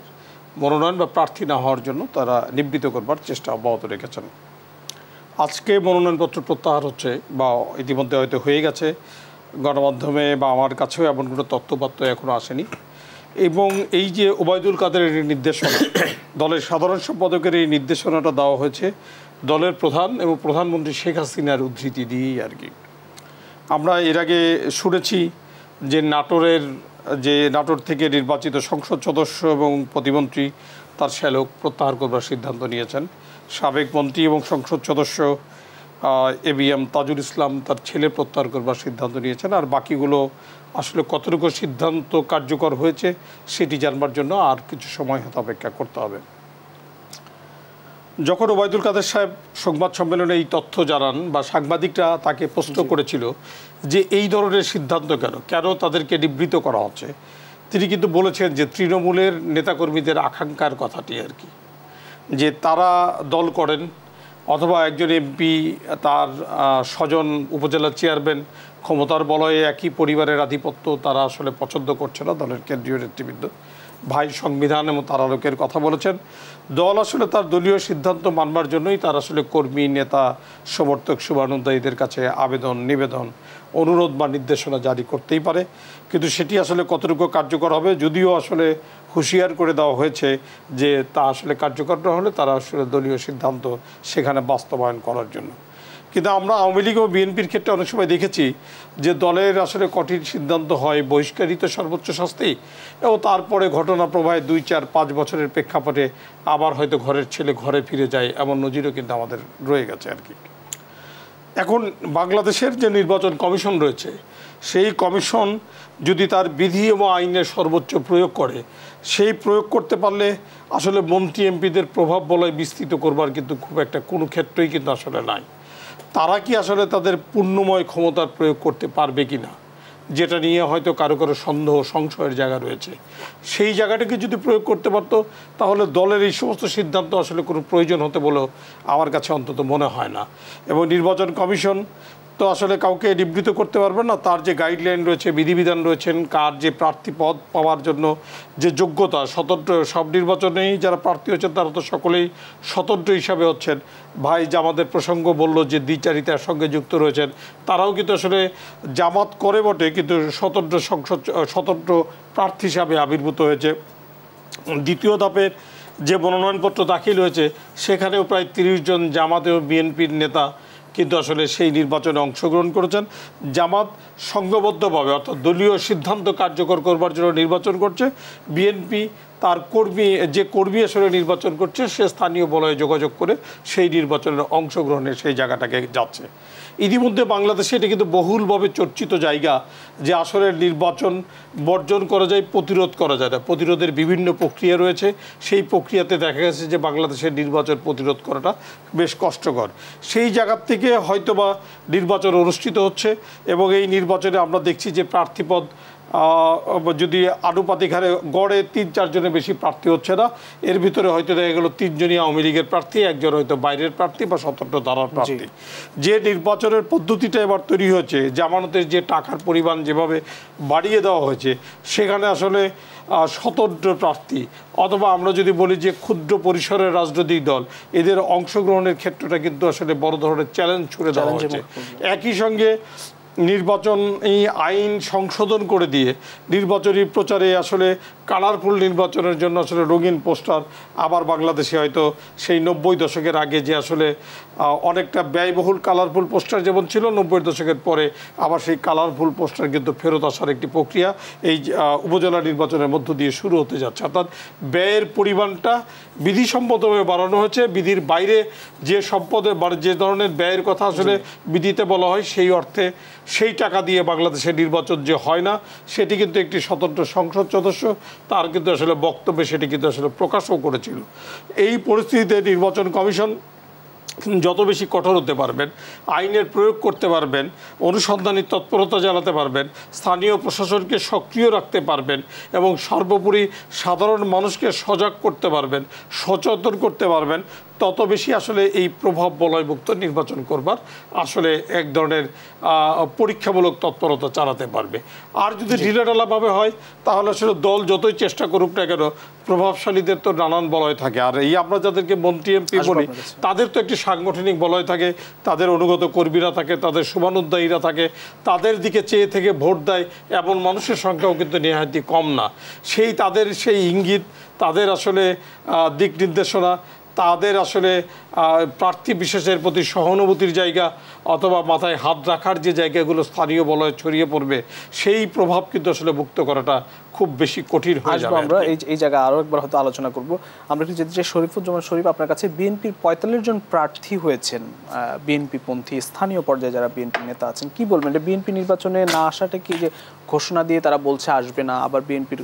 মনোনয়ন বা প্রার্থী না হওয়ার জন্য তারা নিবৃত করবার চেষ্টা অব্যাহত রেখেছেন আজকে মনোনয়নপত্র প্রত্যাহার হচ্ছে বা ইতিমধ্যে হয়তো হয়ে গেছে গণমাধ্যমে বা আমার কাছেও এমন কোনো তথ্যপাত্র এখনও আসেনি এবং এই যে ওবায়দুল কাদের নির্দেশনা দলের সাধারণ সম্পাদকের এই নির্দেশনাটা দেওয়া হয়েছে দলের প্রধান এবং প্রধানমন্ত্রী শেখ হাসিনার উদ্ধৃতি দিয়েই আর কি আমরা এর আগে শুনেছি যে নাটোরের যে নাটোর থেকে নির্বাচিত সংসদ সদস্য এবং প্রতিমন্ত্রী তার শ্যালক প্রত্যাহার করবার সিদ্ধান্ত নিয়েছেন সাবেক মন্ত্রী এবং সংসদ সদস্য এবিএম তাজুল ইসলাম তার ছেলে প্রত্যাহার করবার সিদ্ধান্ত নিয়েছেন আর বাকিগুলো আসলে কতটুকু সিদ্ধান্ত কার্যকর হয়েছে সেটি জানবার জন্য আর কিছু সময় হয়তো অপেক্ষা করতে হবে যখন ওবায়দুল কাদের সাহেব সংবাদ সম্মেলনে এই তথ্য জানান বা সাংবাদিকরা তাকে প্রশ্ন করেছিল যে এই ধরনের সিদ্ধান্ত কেন কেন তাদেরকে নিবৃত করা হচ্ছে তিনি কিন্তু বলেছেন যে তৃণমূলের নেতাকর্মীদের আকাঙ্ক্ষার কথাটি আর কি যে তারা দল করেন অথবা একজন এমপি তার স্বজন উপজেলার চেয়ারম্যান ক্ষমতার বলয়ে একই পরিবারের আধিপত্য তারা আসলে পছন্দ করছে না দলের কেন্দ্রীয় নেতৃবৃন্দ ভাই সংবিধান এবং তারালোকের কথা বলেছেন দল আসলে তার দলীয় সিদ্ধান্ত মানবার জন্যই তার আসলে কর্মী নেতা সমর্থক শুভানুদায়ীদের কাছে আবেদন নিবেদন অনুরোধ বা নির্দেশনা জারি করতেই পারে কিন্তু সেটি আসলে কতটুকু কার্যকর হবে যদিও আসলে হুঁশিয়ার করে দেওয়া হয়েছে যে তা আসলে কার্যকর না হলে তারা আসলে দলীয় সিদ্ধান্ত সেখানে বাস্তবায়ন করার জন্য কিন্তু আমরা আওয়ামী লীগ ও বিএনপির ক্ষেত্রে অনেক সময় দেখেছি যে দলের আসলে কঠিন সিদ্ধান্ত হয় বহিষ্কারিত সর্বোচ্চ শাস্তি ও তারপরে ঘটনা প্রবাহে দুই চার পাঁচ বছরের প্রেক্ষাপটে আবার হয়তো ঘরের ছেলে ঘরে ফিরে যায় এমন নজিরও কিন্তু আমাদের রয়ে গেছে আর কি এখন বাংলাদেশের যে নির্বাচন কমিশন রয়েছে সেই কমিশন যদি তার বিধি এবং আইনের সর্বোচ্চ প্রয়োগ করে সেই প্রয়োগ করতে পারলে আসলে মন্ত্রী এমপিদের প্রভাব বলয় বিস্তৃত করবার কিন্তু খুব একটা কোনো ক্ষেত্রেই কিন্তু আসলে নাই তারা কি আসলে তাদের পূর্ণময় ক্ষমতার প্রয়োগ করতে পারবে কি না যেটা নিয়ে হয়তো কারো কারো সন্দেহ সংশয়ের জায়গা রয়েছে সেই জায়গাটাকে যদি প্রয়োগ করতে পারত তাহলে দলের এই সমস্ত সিদ্ধান্ত আসলে কোনো প্রয়োজন হতে বলেও আমার কাছে অন্তত মনে হয় না এবং নির্বাচন কমিশন তো আসলে কাউকে নিবৃত করতে পারবেন না তার যে গাইডলাইন রয়েছে বিধিবিধান রয়েছেন কার যে প্রার্থী পদ পাওয়ার জন্য যে যোগ্যতা স্বতন্ত্র সব নির্বাচনেই যারা প্রার্থী হচ্ছেন তারা তো সকলেই স্বতন্ত্র হিসাবে হচ্ছেন ভাই জামাতের প্রসঙ্গ বলল যে দ্বিচারিতার সঙ্গে যুক্ত রয়েছেন তারাও কিন্তু আসলে জামাত করে বটে কিন্তু স্বতন্ত্র সংসদ স্বতন্ত্র প্রার্থী হিসাবে আবির্ভূত হয়েছে দ্বিতীয় ধাপের যে মনোনয়নপত্র দাখিল হয়েছে সেখানেও প্রায় তিরিশ জন জামাত ও বিএনপির নেতা কিন্তু আসলে সেই নির্বাচনে অংশগ্রহণ করেছেন জামাত সংঘবদ্ধভাবে অর্থাৎ দলীয় সিদ্ধান্ত কার্যকর করবার জন্য নির্বাচন করছে বিএনপি তার কর্মী যে কর্মী আসলে নির্বাচন করছে সে স্থানীয় বলয়ে যোগাযোগ করে সেই নির্বাচনের অংশগ্রহণে সেই জায়গাটাকে যাচ্ছে ইতিমধ্যে বাংলাদেশে এটা কিন্তু বহুলভাবে চর্চিত জায়গা যে আসলে নির্বাচন বর্জন করা যায় প্রতিরোধ করা যায় না প্রতিরোধের বিভিন্ন প্রক্রিয়া রয়েছে সেই প্রক্রিয়াতে দেখা গেছে যে বাংলাদেশের নির্বাচন প্রতিরোধ করাটা বেশ কষ্টকর সেই জায়গার থেকে হয়তোবা নির্বাচন অনুষ্ঠিত হচ্ছে এবং এই নির্বাচনে আমরা দেখছি যে প্রার্থীপদ যদি আনুপাতিক হারে গড়ে তিন চারজনের বেশি প্রার্থী হচ্ছে না এর ভিতরে হয়তো দেখা গেল তিনজনই আওয়ামী লীগের প্রার্থী একজন হয়তো বাইরের প্রার্থী বা স্বতন্ত্র ধারার প্রার্থী যে নির্বাচনের পদ্ধতিটা এবার তৈরি হয়েছে জামানতের যে টাকার পরিমাণ যেভাবে বাড়িয়ে দেওয়া হয়েছে সেখানে আসলে স্বতন্ত্র প্রার্থী অথবা আমরা যদি বলি যে ক্ষুদ্র পরিসরের রাজনৈতিক দল এদের অংশগ্রহণের ক্ষেত্রটা কিন্তু আসলে বড় ধরনের চ্যালেঞ্জ ছুড়ে দেওয়া হয়েছে একই সঙ্গে নির্বাচন এই আইন সংশোধন করে দিয়ে নির্বাচনী প্রচারে আসলে কালারফুল নির্বাচনের জন্য আসলে রঙিন পোস্টার আবার বাংলাদেশে হয়তো সেই নব্বই দশকের আগে যে আসলে অনেকটা ব্যয়বহুল কালারফুল পোস্টার যেমন ছিল নব্বই দশকের পরে আবার সেই কালারফুল পোস্টার কিন্তু ফেরত আসার একটি প্রক্রিয়া এই উপজেলা নির্বাচনের মধ্য দিয়ে শুরু হতে যাচ্ছে অর্থাৎ ব্যয়ের পরিমাণটা বিধিসম্মতভাবে বাড়ানো হয়েছে বিধির বাইরে যে সম্পদে যে ধরনের ব্যয়ের কথা আসলে বিধিতে বলা হয় সেই অর্থে সেই টাকা দিয়ে বাংলাদেশে নির্বাচন যে হয় না সেটি কিন্তু একটি স্বতন্ত্র সংসদ সদস্য তার কিন্তু আসলে বক্তব্যে সেটি কিন্তু আসলে প্রকাশও করেছিল এই পরিস্থিতিতে নির্বাচন কমিশন যত বেশি কঠোর হতে পারবেন আইনের প্রয়োগ করতে পারবেন অনুসন্ধানী তৎপরতা জানাতে পারবেন স্থানীয় প্রশাসনকে সক্রিয় রাখতে পারবেন এবং সর্বোপরি সাধারণ মানুষকে সজাগ করতে পারবেন সচেতন করতে পারবেন তত বেশি আসলে এই প্রভাব বলয়ভুক্ত নির্বাচন করবার আসলে এক ধরনের পরীক্ষামূলক তৎপরতা চালাতে পারবে আর যদি ঢিলেঢালাভাবে হয় তাহলে আসলে দল যতই চেষ্টা করুক না কেন প্রভাবশালীদের তো নানান বলয় থাকে আর এই আমরা যাদেরকে মন্ত্রী এমপি বলি তাদের তো একটি সাংগঠনিক বলয় থাকে তাদের অনুগত কর্মীরা থাকে তাদের সুমানুদ্দায়ীরা থাকে তাদের দিকে চেয়ে থেকে ভোট দেয় এমন মানুষের সংখ্যাও কিন্তু নেহাতি কম না সেই তাদের সেই ইঙ্গিত তাদের আসলে দিক নির্দেশনা তাদের আসলে প্রার্থী বিশেষের প্রতি সহানুভূতির জায়গা অথবা মাথায় হাত রাখার যে জায়গাগুলো স্থানীয় বলয় ছড়িয়ে পড়বে সেই প্রভাব কিন্তু আসলে মুক্ত করাটা খুব বেশি কঠিন হয়ে যাবে আমরা এই এই জায়গায় আরও একবার হয়তো আলোচনা করব আমরা একটু যেতে চাই শরীফুজ্জামান শরীফ আপনার কাছে বিএনপির পঁয়তাল্লিশ জন প্রার্থী হয়েছেন বিএনপি পন্থী স্থানীয় পর্যায়ে যারা বিএনপি নেতা আছেন কী বলবেন এটা বিএনপি নির্বাচনে না আসাটা কি যে ঘোষণা দিয়ে তারা বলছে আসবে না আবার বিএনপির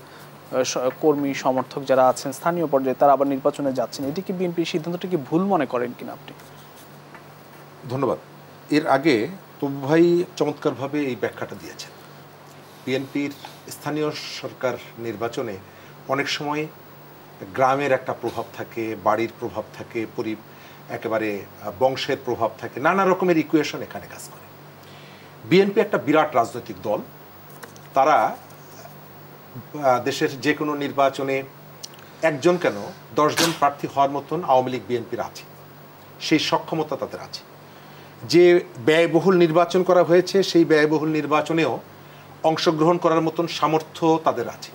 কর্মী সমর্থক যারা আছেন স্থানীয় পর্যায়ে তারা আবার নির্বাচনে যাচ্ছেন এটি কি বিএনপি সিদ্ধান্তটি কি ভুল মনে করেন কিনা আপনি ধন্যবাদ এর আগে তবু ভাই চমৎকারভাবে এই ব্যাখ্যাটা দিয়েছেন বিএনপির স্থানীয় সরকার নির্বাচনে অনেক সময় গ্রামের একটা প্রভাব থাকে বাড়ির প্রভাব থাকে পরি একেবারে বংশের প্রভাব থাকে নানা রকমের ইকুয়েশন এখানে কাজ করে বিএনপি একটা বিরাট রাজনৈতিক দল তারা দেশের যে কোনো নির্বাচনে একজন কেন দশজন প্রার্থী হওয়ার মতন আওয়ামী লীগ বিএনপির আছে সেই সক্ষমতা তাদের আছে যে ব্যয়বহুল নির্বাচন করা হয়েছে সেই ব্যয়বহুল নির্বাচনেও অংশগ্রহণ করার মতন সামর্থ্য তাদের আছে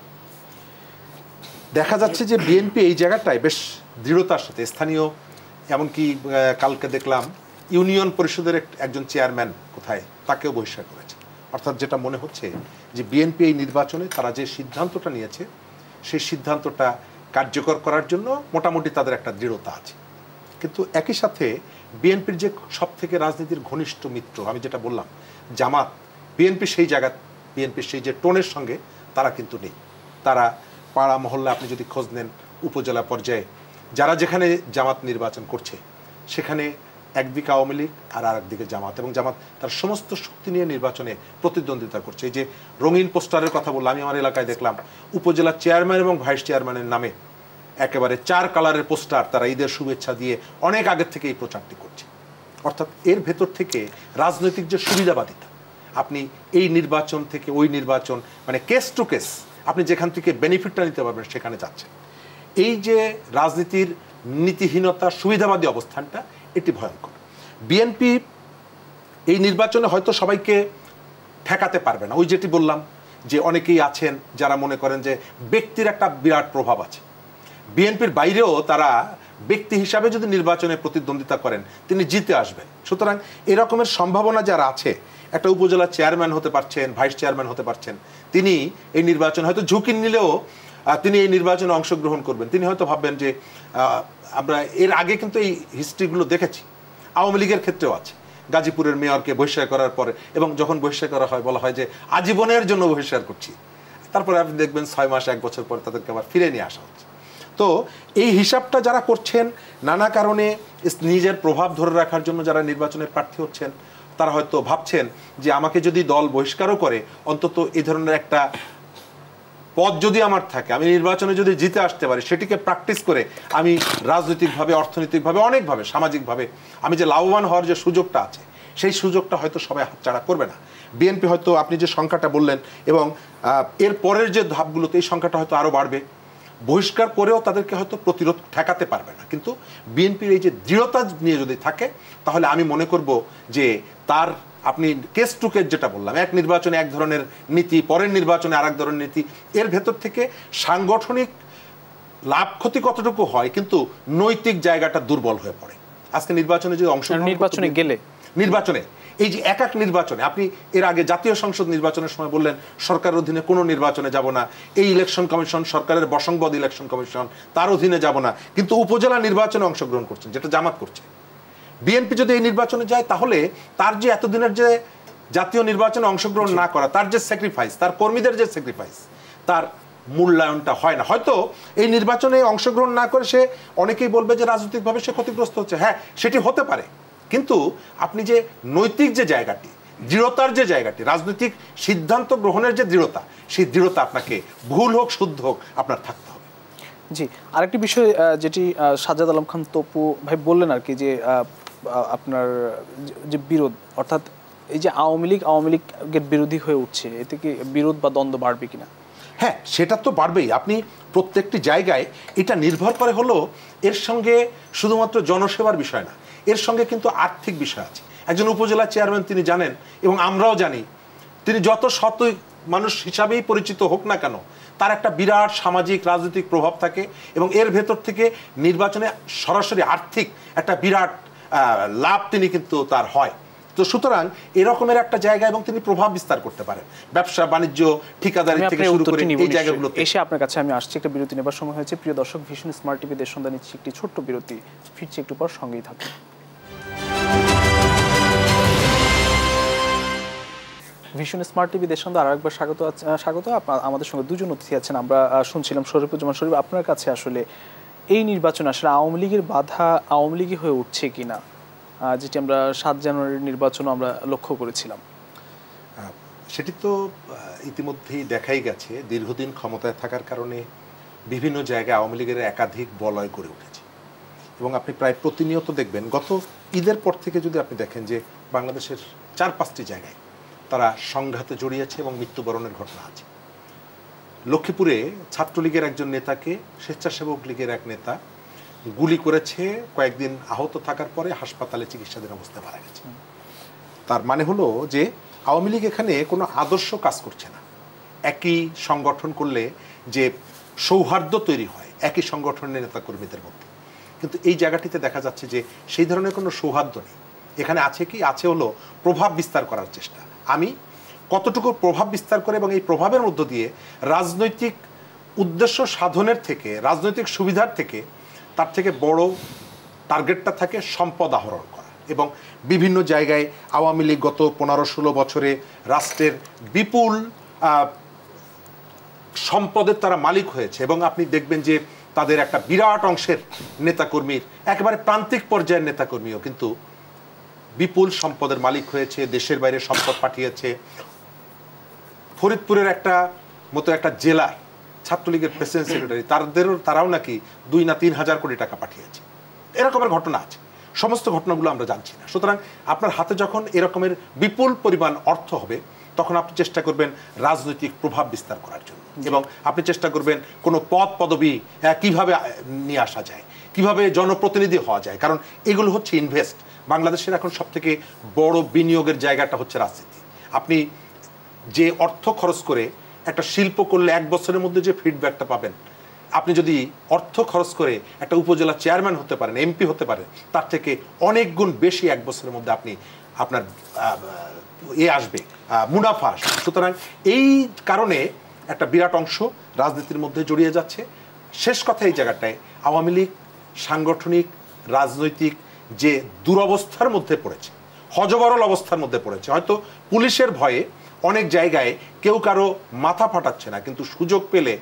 দেখা যাচ্ছে যে বিএনপি এই জায়গাটায় বেশ দৃঢ়তার সাথে স্থানীয় এমনকি কালকে দেখলাম ইউনিয়ন পরিষদের একজন চেয়ারম্যান কোথায় তাকেও বহিষ্কার করেছে অর্থাৎ যেটা মনে হচ্ছে যে বিএনপি এই নির্বাচনে তারা যে সিদ্ধান্তটা নিয়েছে সেই সিদ্ধান্তটা কার্যকর করার জন্য মোটামুটি তাদের একটা দৃঢ়তা আছে কিন্তু একই সাথে বিএনপির যে সব থেকে রাজনীতির ঘনিষ্ঠ মিত্র আমি যেটা বললাম জামাত বিএনপি সেই জায়গা বিএনপির সেই যে টোনের সঙ্গে তারা কিন্তু নেই তারা পাড়া মহল্লা আপনি যদি খোঁজ নেন উপজেলা পর্যায়ে যারা যেখানে জামাত নির্বাচন করছে সেখানে একদিকে আওয়ামী লীগ আর আরেকদিকে জামাত এবং জামাত তার সমস্ত শক্তি নিয়ে নির্বাচনে প্রতিদ্বন্দ্বিতা করছে এই যে রঙিন পোস্টারের কথা বললাম আমি আমার এলাকায় দেখলাম উপজেলা চেয়ারম্যান এবং ভাইস চেয়ারম্যানের নামে একেবারে চার কালারের পোস্টার তারা ঈদের শুভেচ্ছা দিয়ে অনেক আগের থেকে এই প্রচারটি করছে অর্থাৎ এর ভেতর থেকে রাজনৈতিক যে সুবিধাবাদিতা আপনি এই নির্বাচন থেকে ওই নির্বাচন মানে কেস টু কেস আপনি যেখান থেকে বেনিফিটটা নিতে পারবেন সেখানে যাচ্ছেন এই যে রাজনীতির নীতিহীনতা সুবিধাবাদী অবস্থানটা এটি ভয়ঙ্কর বিএনপি এই নির্বাচনে হয়তো সবাইকে ঠেকাতে পারবে না ওই যেটি বললাম যে অনেকেই আছেন যারা মনে করেন যে ব্যক্তির একটা বিরাট প্রভাব আছে বিএনপির বাইরেও তারা ব্যক্তি হিসাবে যদি নির্বাচনে প্রতিদ্বন্দ্বিতা করেন তিনি জিতে আসবেন সুতরাং এরকমের সম্ভাবনা যারা আছে একটা উপজেলা চেয়ারম্যান হতে পারছেন ভাইস চেয়ারম্যান হতে পারছেন তিনি এই নির্বাচন হয়তো ঝুঁকি নিলেও তিনি এই নির্বাচনে অংশগ্রহণ করবেন তিনি হয়তো ভাববেন যে আমরা এর আগে কিন্তু এই হিস্ট্রিগুলো দেখেছি আওয়ামী লীগের ক্ষেত্রেও আছে গাজীপুরের মেয়রকে বহিষ্কার করার পরে এবং যখন বহিষ্কার করা হয় বলা হয় যে আজীবনের জন্য বহিষ্কার করছি তারপরে আপনি দেখবেন ছয় মাস এক বছর পরে তাদেরকে আবার ফিরে নিয়ে আসা হচ্ছে তো এই হিসাবটা যারা করছেন নানা কারণে নিজের প্রভাব ধরে রাখার জন্য যারা নির্বাচনে প্রার্থী হচ্ছেন তারা হয়তো ভাবছেন যে আমাকে যদি দল বহিষ্কারও করে অন্তত এ ধরনের একটা পদ যদি আমার থাকে আমি নির্বাচনে যদি জিতে আসতে পারি সেটিকে প্র্যাকটিস করে আমি রাজনৈতিকভাবে অর্থনৈতিকভাবে অনেকভাবে সামাজিকভাবে আমি যে লাভবান হওয়ার যে সুযোগটা আছে সেই সুযোগটা হয়তো সবাই হাতছাড়া করবে না বিএনপি হয়তো আপনি যে সংখ্যাটা বললেন এবং এর পরের যে ধাপগুলোতে এই সংখ্যাটা হয়তো আরও বাড়বে বহিষ্কার করেও তাদেরকে হয়তো প্রতিরোধ ঠেকাতে পারবে না কিন্তু বিএনপির এই যে দৃঢ়তা নিয়ে যদি থাকে তাহলে আমি মনে করব যে তার আপনি কেস টু কেস যেটা বললাম এক নির্বাচনে এক ধরনের নীতি পরের নির্বাচনে আরেক ধরনের নীতি এর ভেতর থেকে সাংগঠনিক লাভ ক্ষতি কতটুকু হয় কিন্তু নৈতিক জায়গাটা দুর্বল হয়ে পড়ে আজকে নির্বাচনে যদি অংশ নির্বাচনে গেলে নির্বাচনে এই যে এক এক নির্বাচনে আপনি এর আগে জাতীয় সংসদ নির্বাচনের সময় বললেন সরকার অধীনে কোনো নির্বাচনে যাব না এই ইলেকশন কমিশন সরকারের বসংবদ ইলেকশন কমিশন তার অধীনে যাব না কিন্তু উপজেলা নির্বাচনে অংশগ্রহণ করছেন যেটা জামাত করছে বিএনপি যদি এই নির্বাচনে যায় তাহলে তার যে এতদিনের যে জাতীয় নির্বাচনে অংশগ্রহণ না করা তার যে স্যাক্রিফাইস তার কর্মীদের যে স্যাক্রিফাইস তার মূল্যায়নটা হয় না হয়তো এই নির্বাচনে অংশগ্রহণ না করে সে অনেকেই বলবে যে রাজনৈতিকভাবে সে ক্ষতিগ্রস্ত হচ্ছে হ্যাঁ সেটি হতে পারে কিন্তু আপনি যে নৈতিক যে জায়গাটি দৃঢ়তার যে জায়গাটি রাজনৈতিক সিদ্ধান্ত গ্রহণের যে দৃঢ়তা সেই দৃঢ়তা আপনাকে ভুল হোক শুদ্ধ হোক আপনার থাকতে হবে জি আরেকটি বিষয় যেটি সাজাদ আলম খান তপু ভাই বললেন আর কি যে আপনার যে বিরোধ অর্থাৎ এই যে আওয়ামী লীগ আওয়ামী লীগের বিরোধী হয়ে উঠছে এতে কি বিরোধ বা দ্বন্দ্ব বাড়বে কিনা হ্যাঁ সেটা তো বাড়বেই আপনি প্রত্যেকটি জায়গায় এটা নির্ভর করে হলো এর সঙ্গে শুধুমাত্র জনসেবার বিষয় না এর সঙ্গে কিন্তু আর্থিক বিষয় আছে একজন উপজেলা চেয়ারম্যান তিনি জানেন এবং আমরাও জানি তিনি যত শত মানুষ হিসাবেই পরিচিত হোক না কেন তার একটা বিরাট সামাজিক রাজনৈতিক প্রভাব থাকে এবং এর ভেতর থেকে নির্বাচনে সরাসরি আর্থিক একটা বিরাট লাভ তিনি কিন্তু তার হয় তো সুতরাং এরকমের একটা জায়গা এবং তিনি প্রভাব বিস্তার করতে পারেন ব্যবসা বাণিজ্য ঠিকাদারি থেকে শুরু করে এই জায়গাগুলো এসে আপনার কাছে আমি আসছি একটা বিরতি নেবার সময় হয়েছে প্রিয় দর্শক ভীষণ স্মার্ট টিভি দেশ সন্ধান নিচ্ছি একটি ছোট্ট বিরতি ফিরছি একটু পর সঙ্গেই থাকুন ভীষণ স্মার্ট টিভি দেশ দেশান্ত আর একবার স্বাগত স্বাগত আমাদের সঙ্গে দুজন অতিথি আছেন আমরা শুনছিলাম শরীফ শরীফুজ্জামান শরীফ আপনার কাছে আসলে এই নির্বাচন আসলে আওয়ামী লীগের বাধা আওয়ামী লীগই হয়ে উঠছে কিনা যেটি আমরা সাত জানুয়ারির নির্বাচন আমরা লক্ষ্য করেছিলাম সেটি তো ইতিমধ্যেই দেখাই গেছে দীর্ঘদিন ক্ষমতায় থাকার কারণে বিভিন্ন জায়গায় আওয়ামী লীগের একাধিক বলয় গড়ে উঠেছে এবং আপনি প্রায় প্রতিনিয়ত দেখবেন গত ঈদের পর থেকে যদি আপনি দেখেন যে বাংলাদেশের চার পাঁচটি জায়গায় তারা সংঘাতে জড়িয়েছে এবং মৃত্যুবরণের ঘটনা আছে লক্ষ্মীপুরে ছাত্রলীগের একজন নেতাকে স্বেচ্ছাসেবক লীগের এক নেতা গুলি করেছে কয়েকদিন আহত থাকার পরে হাসপাতালে চিকিৎসাধীন অবস্থায় মারা গেছে তার মানে হলো যে আওয়ামী লীগ এখানে কোনো আদর্শ কাজ করছে না একই সংগঠন করলে যে সৌহার্দ্য তৈরি হয় একই সংগঠনের নেতাকর্মীদের মধ্যে কিন্তু এই জায়গাটিতে দেখা যাচ্ছে যে সেই ধরনের কোনো সৌহার্দ্য নেই এখানে আছে কি আছে হলো প্রভাব বিস্তার করার চেষ্টা আমি কতটুকু প্রভাব বিস্তার করে এবং এই প্রভাবের মধ্য দিয়ে রাজনৈতিক উদ্দেশ্য সাধনের থেকে রাজনৈতিক সুবিধার থেকে তার থেকে বড় টার্গেটটা থাকে সম্পদ আহরণ করা এবং বিভিন্ন জায়গায় আওয়ামী লীগ গত পনেরো ষোলো বছরে রাষ্ট্রের বিপুল সম্পদের তারা মালিক হয়েছে এবং আপনি দেখবেন যে তাদের একটা বিরাট অংশের নেতাকর্মীর একেবারে প্রান্তিক পর্যায়ের নেতাকর্মীও কিন্তু বিপুল সম্পদের মালিক হয়েছে দেশের বাইরে সম্পদ পাঠিয়েছে ফরিদপুরের একটা মতো একটা জেলার ছাত্রলীগের প্রেসিডেন্ট সেক্রেটারি তাদেরও তারাও নাকি দুই না তিন হাজার কোটি টাকা পাঠিয়েছে এরকমের ঘটনা আছে সমস্ত ঘটনাগুলো আমরা জানছি না সুতরাং আপনার হাতে যখন এরকমের বিপুল পরিমাণ অর্থ হবে তখন আপনি চেষ্টা করবেন রাজনৈতিক প্রভাব বিস্তার করার জন্য এবং আপনি চেষ্টা করবেন কোনো পদ পদবি হ্যাঁ, কিভাবে নিয়ে আসা যায় কিভাবে জনপ্রতিনিধি হওয়া যায় কারণ এগুলো হচ্ছে ইনভেস্ট বাংলাদেশের এখন সবথেকে বড় বিনিয়োগের জায়গাটা হচ্ছে রাজনীতি আপনি যে অর্থ খরচ করে একটা শিল্প করলে এক বছরের মধ্যে যে ফিডব্যাকটা পাবেন আপনি যদি অর্থ খরচ করে একটা উপজেলা চেয়ারম্যান হতে পারেন এমপি হতে পারেন তার থেকে অনেক গুণ বেশি এক বছরের মধ্যে আপনি আপনার এ আসবে মুনাফা আসবে সুতরাং এই কারণে একটা বিরাট অংশ রাজনীতির মধ্যে জড়িয়ে যাচ্ছে শেষ কথা এই জায়গাটায় আওয়ামী লীগ সাংগঠনিক রাজনৈতিক যে দুরবস্থার মধ্যে পড়েছে হজবরল অবস্থার মধ্যে পড়েছে হয়তো পুলিশের ভয়ে অনেক জায়গায় কেউ কারো মাথা ফাটাচ্ছে না কিন্তু সুযোগ পেলে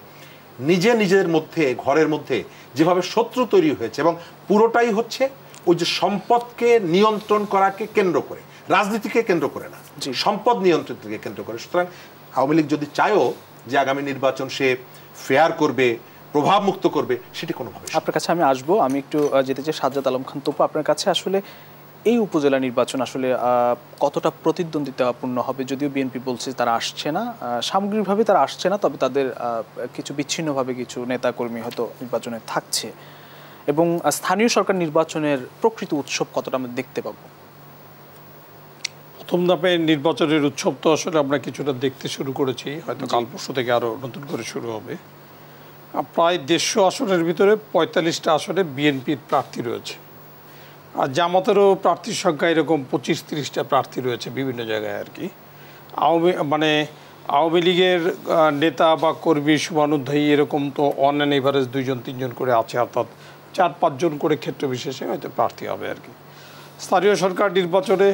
নিজে নিজের মধ্যে ঘরের মধ্যে যেভাবে শত্রু তৈরি হয়েছে এবং পুরোটাই হচ্ছে ওই যে সম্পদকে নিয়ন্ত্রণ করাকে কেন্দ্র করে রাজনীতিকে কেন্দ্র করে না সম্পদ নিয়ন্ত্রণকে কেন্দ্র করে সুতরাং আওয়ামী লীগ যদি চায়ও যে আগামী নির্বাচন সে ফেয়ার করবে প্রভাব মুক্ত করবে সেটি কোনোভাবে আপনার কাছে আমি আসবো আমি একটু যেতে চাই সাজ্জাদ আলম খান তপু আপনার কাছে আসলে এই উপজেলা নির্বাচন আসলে কতটা প্রতিদ্বন্দ্বিতাপূর্ণ হবে যদিও বিএনপি বলছে তারা আসছে না সামগ্রিকভাবে তারা আসছে না তবে তাদের কিছু বিচ্ছিন্নভাবে কিছু নেতাকর্মী হয়তো নির্বাচনে থাকছে এবং স্থানীয় সরকার নির্বাচনের প্রকৃত উৎসব কতটা আমরা দেখতে পাবো প্রথম ধাপে নির্বাচনের উৎসব তো আসলে আমরা কিছুটা দেখতে শুরু করেছি হয়তো কাল পরশু থেকে আরও নতুন করে শুরু হবে প্রায় দেড়শো আসনের ভিতরে পঁয়তাল্লিশটা আসনে বিএনপির প্রার্থী রয়েছে আর জামাতেরও প্রার্থীর সংখ্যা এরকম পঁচিশ তিরিশটা প্রার্থী রয়েছে বিভিন্ন জায়গায় আর কি আওয়ামী মানে আওয়ামী লীগের নেতা বা কর্মী শুভানুধ্যায়ী এরকম তো অনলাইন এভারেজ দুইজন তিনজন করে আছে অর্থাৎ চার পাঁচজন করে ক্ষেত্র বিশেষে হয়তো প্রার্থী হবে আর কি স্থানীয় সরকার নির্বাচনে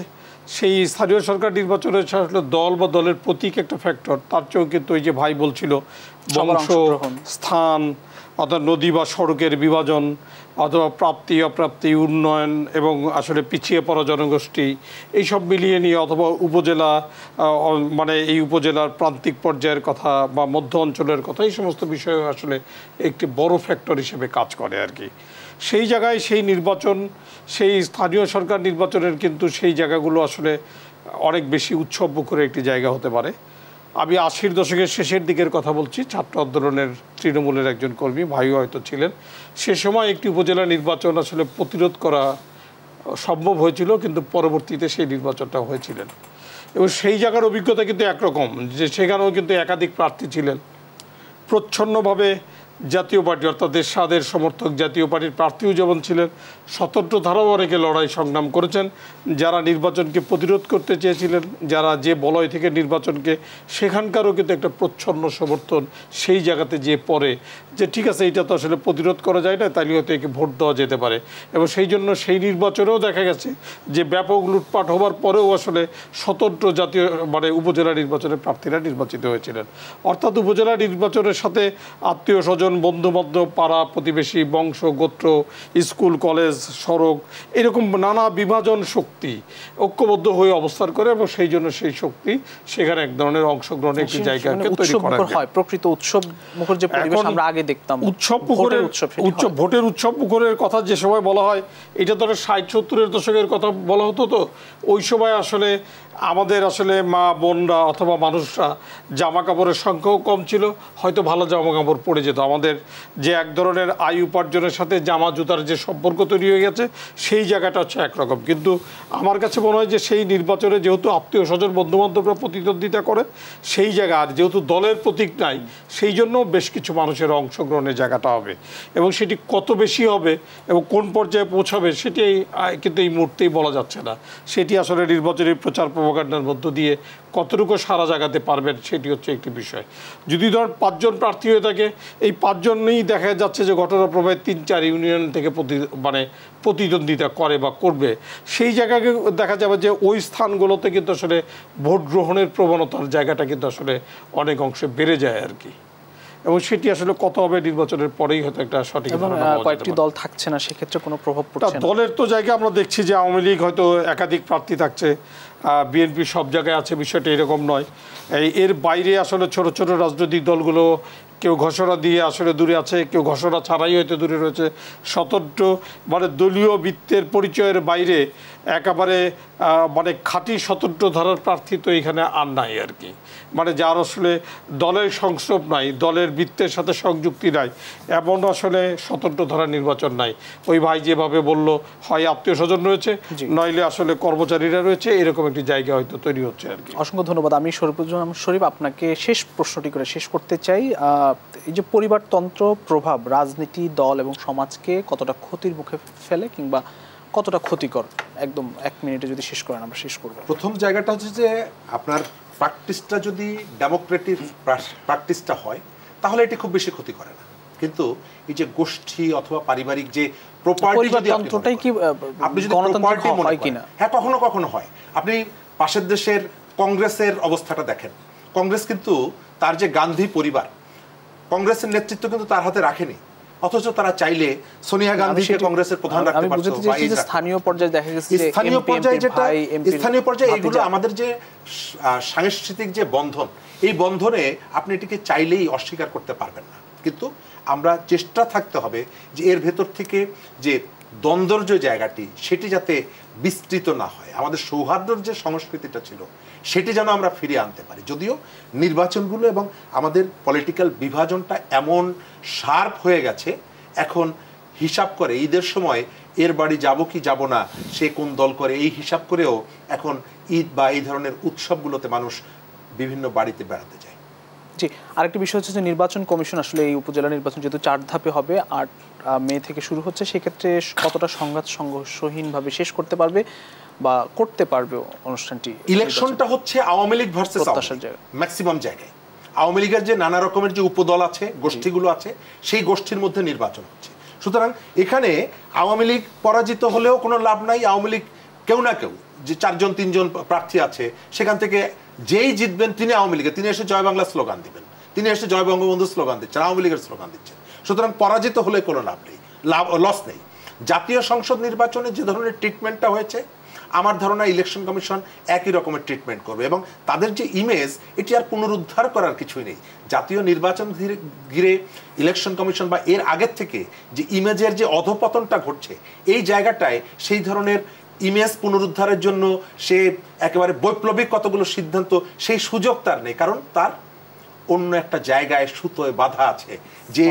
সেই স্থানীয় সরকার নির্বাচনে আসলে দল বা দলের প্রতীক একটা ফ্যাক্টর তার চেয়েও কিন্তু ওই যে ভাই বলছিল বংশ স্থান অথবা নদী বা সড়কের বিভাজন অথবা প্রাপ্তি অপ্রাপ্তি উন্নয়ন এবং আসলে পিছিয়ে পড়া জনগোষ্ঠী এইসব মিলিয়ে নিয়ে অথবা উপজেলা মানে এই উপজেলার প্রান্তিক পর্যায়ের কথা বা মধ্য অঞ্চলের কথা এই সমস্ত বিষয়ে আসলে একটি বড় ফ্যাক্টর হিসেবে কাজ করে আর কি সেই জায়গায় সেই নির্বাচন সেই স্থানীয় সরকার নির্বাচনের কিন্তু সেই জায়গাগুলো আসলে অনেক বেশি উৎসব করে একটি জায়গা হতে পারে আমি আশির দশকের শেষের দিকের কথা বলছি ছাত্র আন্দোলনের তৃণমূলের একজন কর্মী ভাইও হয়তো ছিলেন সে সময় একটি উপজেলা নির্বাচন আসলে প্রতিরোধ করা সম্ভব হয়েছিল কিন্তু পরবর্তীতে সেই নির্বাচনটা হয়েছিলেন এবং সেই জায়গার অভিজ্ঞতা কিন্তু একরকম যে সেখানেও কিন্তু একাধিক প্রার্থী ছিলেন প্রচ্ছন্নভাবে জাতীয় পার্টি অর্থাৎ সাদের সমর্থক জাতীয় পার্টির প্রার্থীও যেমন ছিলেন সতর্ক ধারাও অনেকে লড়াই সংগ্রাম করেছেন যারা নির্বাচনকে প্রতিরোধ করতে চেয়েছিলেন যারা যে বলয় থেকে নির্বাচনকে সেখানকারও কিন্তু একটা প্রচ্ছন্ন সমর্থন সেই জায়গাতে যে পড়ে যে ঠিক আছে এটা তো আসলে প্রতিরোধ করা যায় না তাহলে হয়তো একে ভোট দেওয়া যেতে পারে এবং সেই জন্য সেই নির্বাচনেও দেখা গেছে যে ব্যাপক লুটপাট হবার পরেও আসলে স্বতন্ত্র জাতীয় মানে উপজেলা নির্বাচনের প্রার্থীরা নির্বাচিত হয়েছিলেন অর্থাৎ উপজেলা নির্বাচনের সাথে আত্মীয় স্বজন পরিজন বন্ধুবান্ধব পাড়া প্রতিবেশী বংশ গোত্র স্কুল কলেজ সড়ক এরকম নানা বিভাজন শক্তি ঐক্যবদ্ধ হয়ে অবস্থান করে এবং সেই জন্য সেই শক্তি সেখানে এক ধরনের অংশগ্রহণ একটি জায়গাকে মানে তৈরি করা হয় প্রকৃত উৎসব মুখর যে পরিবেশ আমরা আগে দেখতাম উৎসব মুখরের উৎসব ভোটের উৎসব মুখরের কথা যে সময় বলা হয় এটা ধরো ষাট সত্তরের দশকের কথা বলা হতো তো ওই সময় আসলে আমাদের আসলে মা বোনরা অথবা মানুষরা জামা কাপড়ের সংখ্যাও কম ছিল হয়তো ভালো জামা কাপড় পরে যেত আমাদের যে এক ধরনের আয় উপার্জনের সাথে জামা জুতার যে সম্পর্ক তৈরি হয়ে গেছে সেই জায়গাটা হচ্ছে একরকম কিন্তু আমার কাছে মনে হয় যে সেই নির্বাচনে যেহেতু আত্মীয় স্বজন বন্ধুবান্ধবরা প্রতিদ্বন্দ্বিতা করে সেই জায়গা আর যেহেতু দলের প্রতীক নাই সেই জন্য বেশ কিছু মানুষের অংশগ্রহণের জায়গাটা হবে এবং সেটি কত বেশি হবে এবং কোন পর্যায়ে পৌঁছাবে সেটি কিন্তু এই মুহূর্তেই বলা যাচ্ছে না সেটি আসলে নির্বাচনী প্রচার প্রভাকাণ্ডার মধ্য দিয়ে কতটুকু সারা জাগাতে পারবেন সেটি হচ্ছে একটি বিষয় যদি ধর পাঁচজন প্রার্থী হয়ে থাকে এই পাঁচজনেই দেখা যাচ্ছে যে ঘটনা ঘটনাপ্রবাহে তিন চার ইউনিয়ন থেকে প্রতি মানে প্রতিদ্বন্দ্বিতা করে বা করবে সেই জায়গাকে দেখা যাবে যে ওই স্থানগুলোতে কিন্তু আসলে ভোট গ্রহণের প্রবণতার জায়গাটা কিন্তু আসলে অনেক অংশে বেড়ে যায় আর কি এবং সেটি আসলে কত হবে নির্বাচনের পরেই হয়তো একটা সঠিক কয়েকটি দল থাকছে না সেক্ষেত্রে কোনো প্রভাব পড়ছে দলের তো জায়গায় আমরা দেখছি যে আওয়ামী লীগ হয়তো একাধিক প্রার্থী থাকছে বিএনপি সব জায়গায় আছে বিষয়টা এরকম নয় এই এর বাইরে আসলে ছোট ছোট রাজনৈতিক দলগুলো কেউ ঘোষণা দিয়ে আসলে দূরে আছে কেউ ঘোষণা ছাড়াই হয়তো দূরে রয়েছে স্বতন্ত্র মানে দলীয় বৃত্তের পরিচয়ের বাইরে একেবারে মানে খাঁটি স্বতন্ত্র ধারার প্রার্থী তো এখানে আর নাই আর কি মানে যার আসলে দলের সংস্রব নাই দলের বৃত্তের সাথে সংযুক্তি নাই এমন আসলে স্বতন্ত্র ধারা নির্বাচন নাই ওই ভাই যেভাবে বলল হয় আত্মীয় স্বজন রয়েছে নইলে আসলে কর্মচারীরা রয়েছে এরকম একটি জায়গা হয়তো তৈরি হচ্ছে আর কি অসংখ্য ধন্যবাদ আমি শরীফুজ্জাম শরীফ আপনাকে শেষ প্রশ্নটি করে শেষ করতে চাই এই যে পরিবারতন্ত্র প্রভাব রাজনীতি দল এবং সমাজকে কতটা ক্ষতির মুখে ফেলে কিংবা কতটা ক্ষতিকর একদম এক মিনিটে যদি শেষ করেন আমরা শেষ করবো প্রথম জায়গাটা হচ্ছে যে আপনার প্র্যাকটিসটা যদি ডেমোক্রেটিক প্র্যাকটিসটা হয় তাহলে এটি খুব বেশি ক্ষতি করে না কিন্তু এই যে গোষ্ঠী অথবা পারিবারিক যে প্রপার্টি যদি আপনি যদি প্রপার্টি মনে করেন হ্যাঁ কখনো কখনো হয় আপনি পাশের দেশের কংগ্রেসের অবস্থাটা দেখেন কংগ্রেস কিন্তু তার যে গান্ধী পরিবার কংগ্রেসের নেতৃত্ব কিন্তু তার হাতে রাখেনি অথচ তারা চাইলে সোনিয়া গান্ধীকে কংগ্রেসের প্রধান রাখতে পারতো স্থানীয় পর্যায়ে দেখা গেছে স্থানীয় পর্যায়ে যেটা স্থানীয় পর্যায়ে এগুলো আমাদের যে সাংস্কৃতিক যে বন্ধন এই বন্ধনে আপনি এটিকে চাইলেই অস্বীকার করতে পারবেন না কিন্তু আমরা চেষ্টা থাকতে হবে যে এর ভেতর থেকে যে দ্বন্দ্বর যে জায়গাটি সেটি যাতে বিস্তৃত না হয় আমাদের সৌহার্দ্যর যে সংস্কৃতিটা ছিল সেটি যেন আমরা ফিরিয়ে আনতে পারি যদিও নির্বাচনগুলো এবং আমাদের পলিটিক্যাল বিভাজনটা এমন শার্প হয়ে গেছে এখন হিসাব করে ঈদের সময় এর বাড়ি যাব কি যাব না সে কোন দল করে এই হিসাব করেও এখন ঈদ বা এই ধরনের উৎসবগুলোতে মানুষ বিভিন্ন বাড়িতে বেড়াতে যায় জি আরেকটি বিষয় হচ্ছে যে নির্বাচন কমিশন আসলে এই উপজেলা নির্বাচন যেহেতু চার ধাপে হবে আট মে থেকে শুরু হচ্ছে সেক্ষেত্রে কতটা সংঘাত সংঘর্ষহীনভাবে শেষ করতে পারবে বা করতে পারবে অনুষ্ঠানটি ইলেকশনটা হচ্ছে আওয়ামী লীগ ভার্সেস ম্যাক্সিমাম জায়গায় আওয়ামী লীগের যে নানা রকমের যে উপদল আছে গোষ্ঠীগুলো আছে সেই গোষ্ঠীর মধ্যে নির্বাচন হচ্ছে সুতরাং এখানে আওয়ামী লীগ পরাজিত হলেও কোনো লাভ নাই আওয়ামী লীগ কেউ না কেউ যে চারজন তিনজন প্রার্থী আছে সেখান থেকে যেই জিতবেন তিনি আওয়ামী লীগের তিনি এসে জয় বাংলা স্লোগান দিবেন তিনি এসে জয় বঙ্গবন্ধু স্লোগান দিচ্ছেন আওয়ামী লীগের স্লোগান দিচ্ছেন সুতরাং পরাজিত হলে কোনো লাভ নেই লাভ লস নেই জাতীয় সংসদ নির্বাচনে যে ধরনের ট্রিটমেন্টটা হয়েছে আমার ধারণা ইলেকশন কমিশন একই রকমের ট্রিটমেন্ট করবে এবং তাদের যে ইমেজ এটি আর পুনরুদ্ধার করার কিছুই নেই জাতীয় নির্বাচন ঘিরে ইলেকশন কমিশন বা এর আগের থেকে যে ইমেজের যে অধপতনটা ঘটছে এই জায়গাটায় সেই ধরনের ইমেজ পুনরুদ্ধারের জন্য সে একেবারে বৈপ্লবিক কতগুলো সিদ্ধান্ত সেই সুযোগ তার নেই কারণ তার অন্য একটা জায়গায় সুতোয় বাধা আছে যে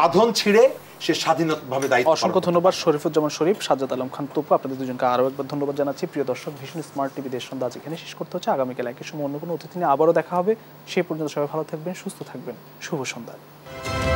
বাঁধন ছিঁড়ে সে স্বাধীনভাবে দায়িত্ব অসংখ্য ধন্যবাদ শরীফুজ্জামান শরীফ সাজ্জাদ আলম খান তপু আপনাদের দুজনকে আরও একবার ধন্যবাদ জানাচ্ছি প্রিয় দর্শক ভীষণ স্মার্ট টিভি দেশ সন্ধ্যা আজ এখানে শেষ করতে হচ্ছে আগামীকাল একই সময় অন্য কোনো অতিথি নিয়ে আবারও দেখা হবে সে পর্যন্ত সবাই ভালো থাকবেন সুস্থ থাকবেন শুভ সন্ধ্যা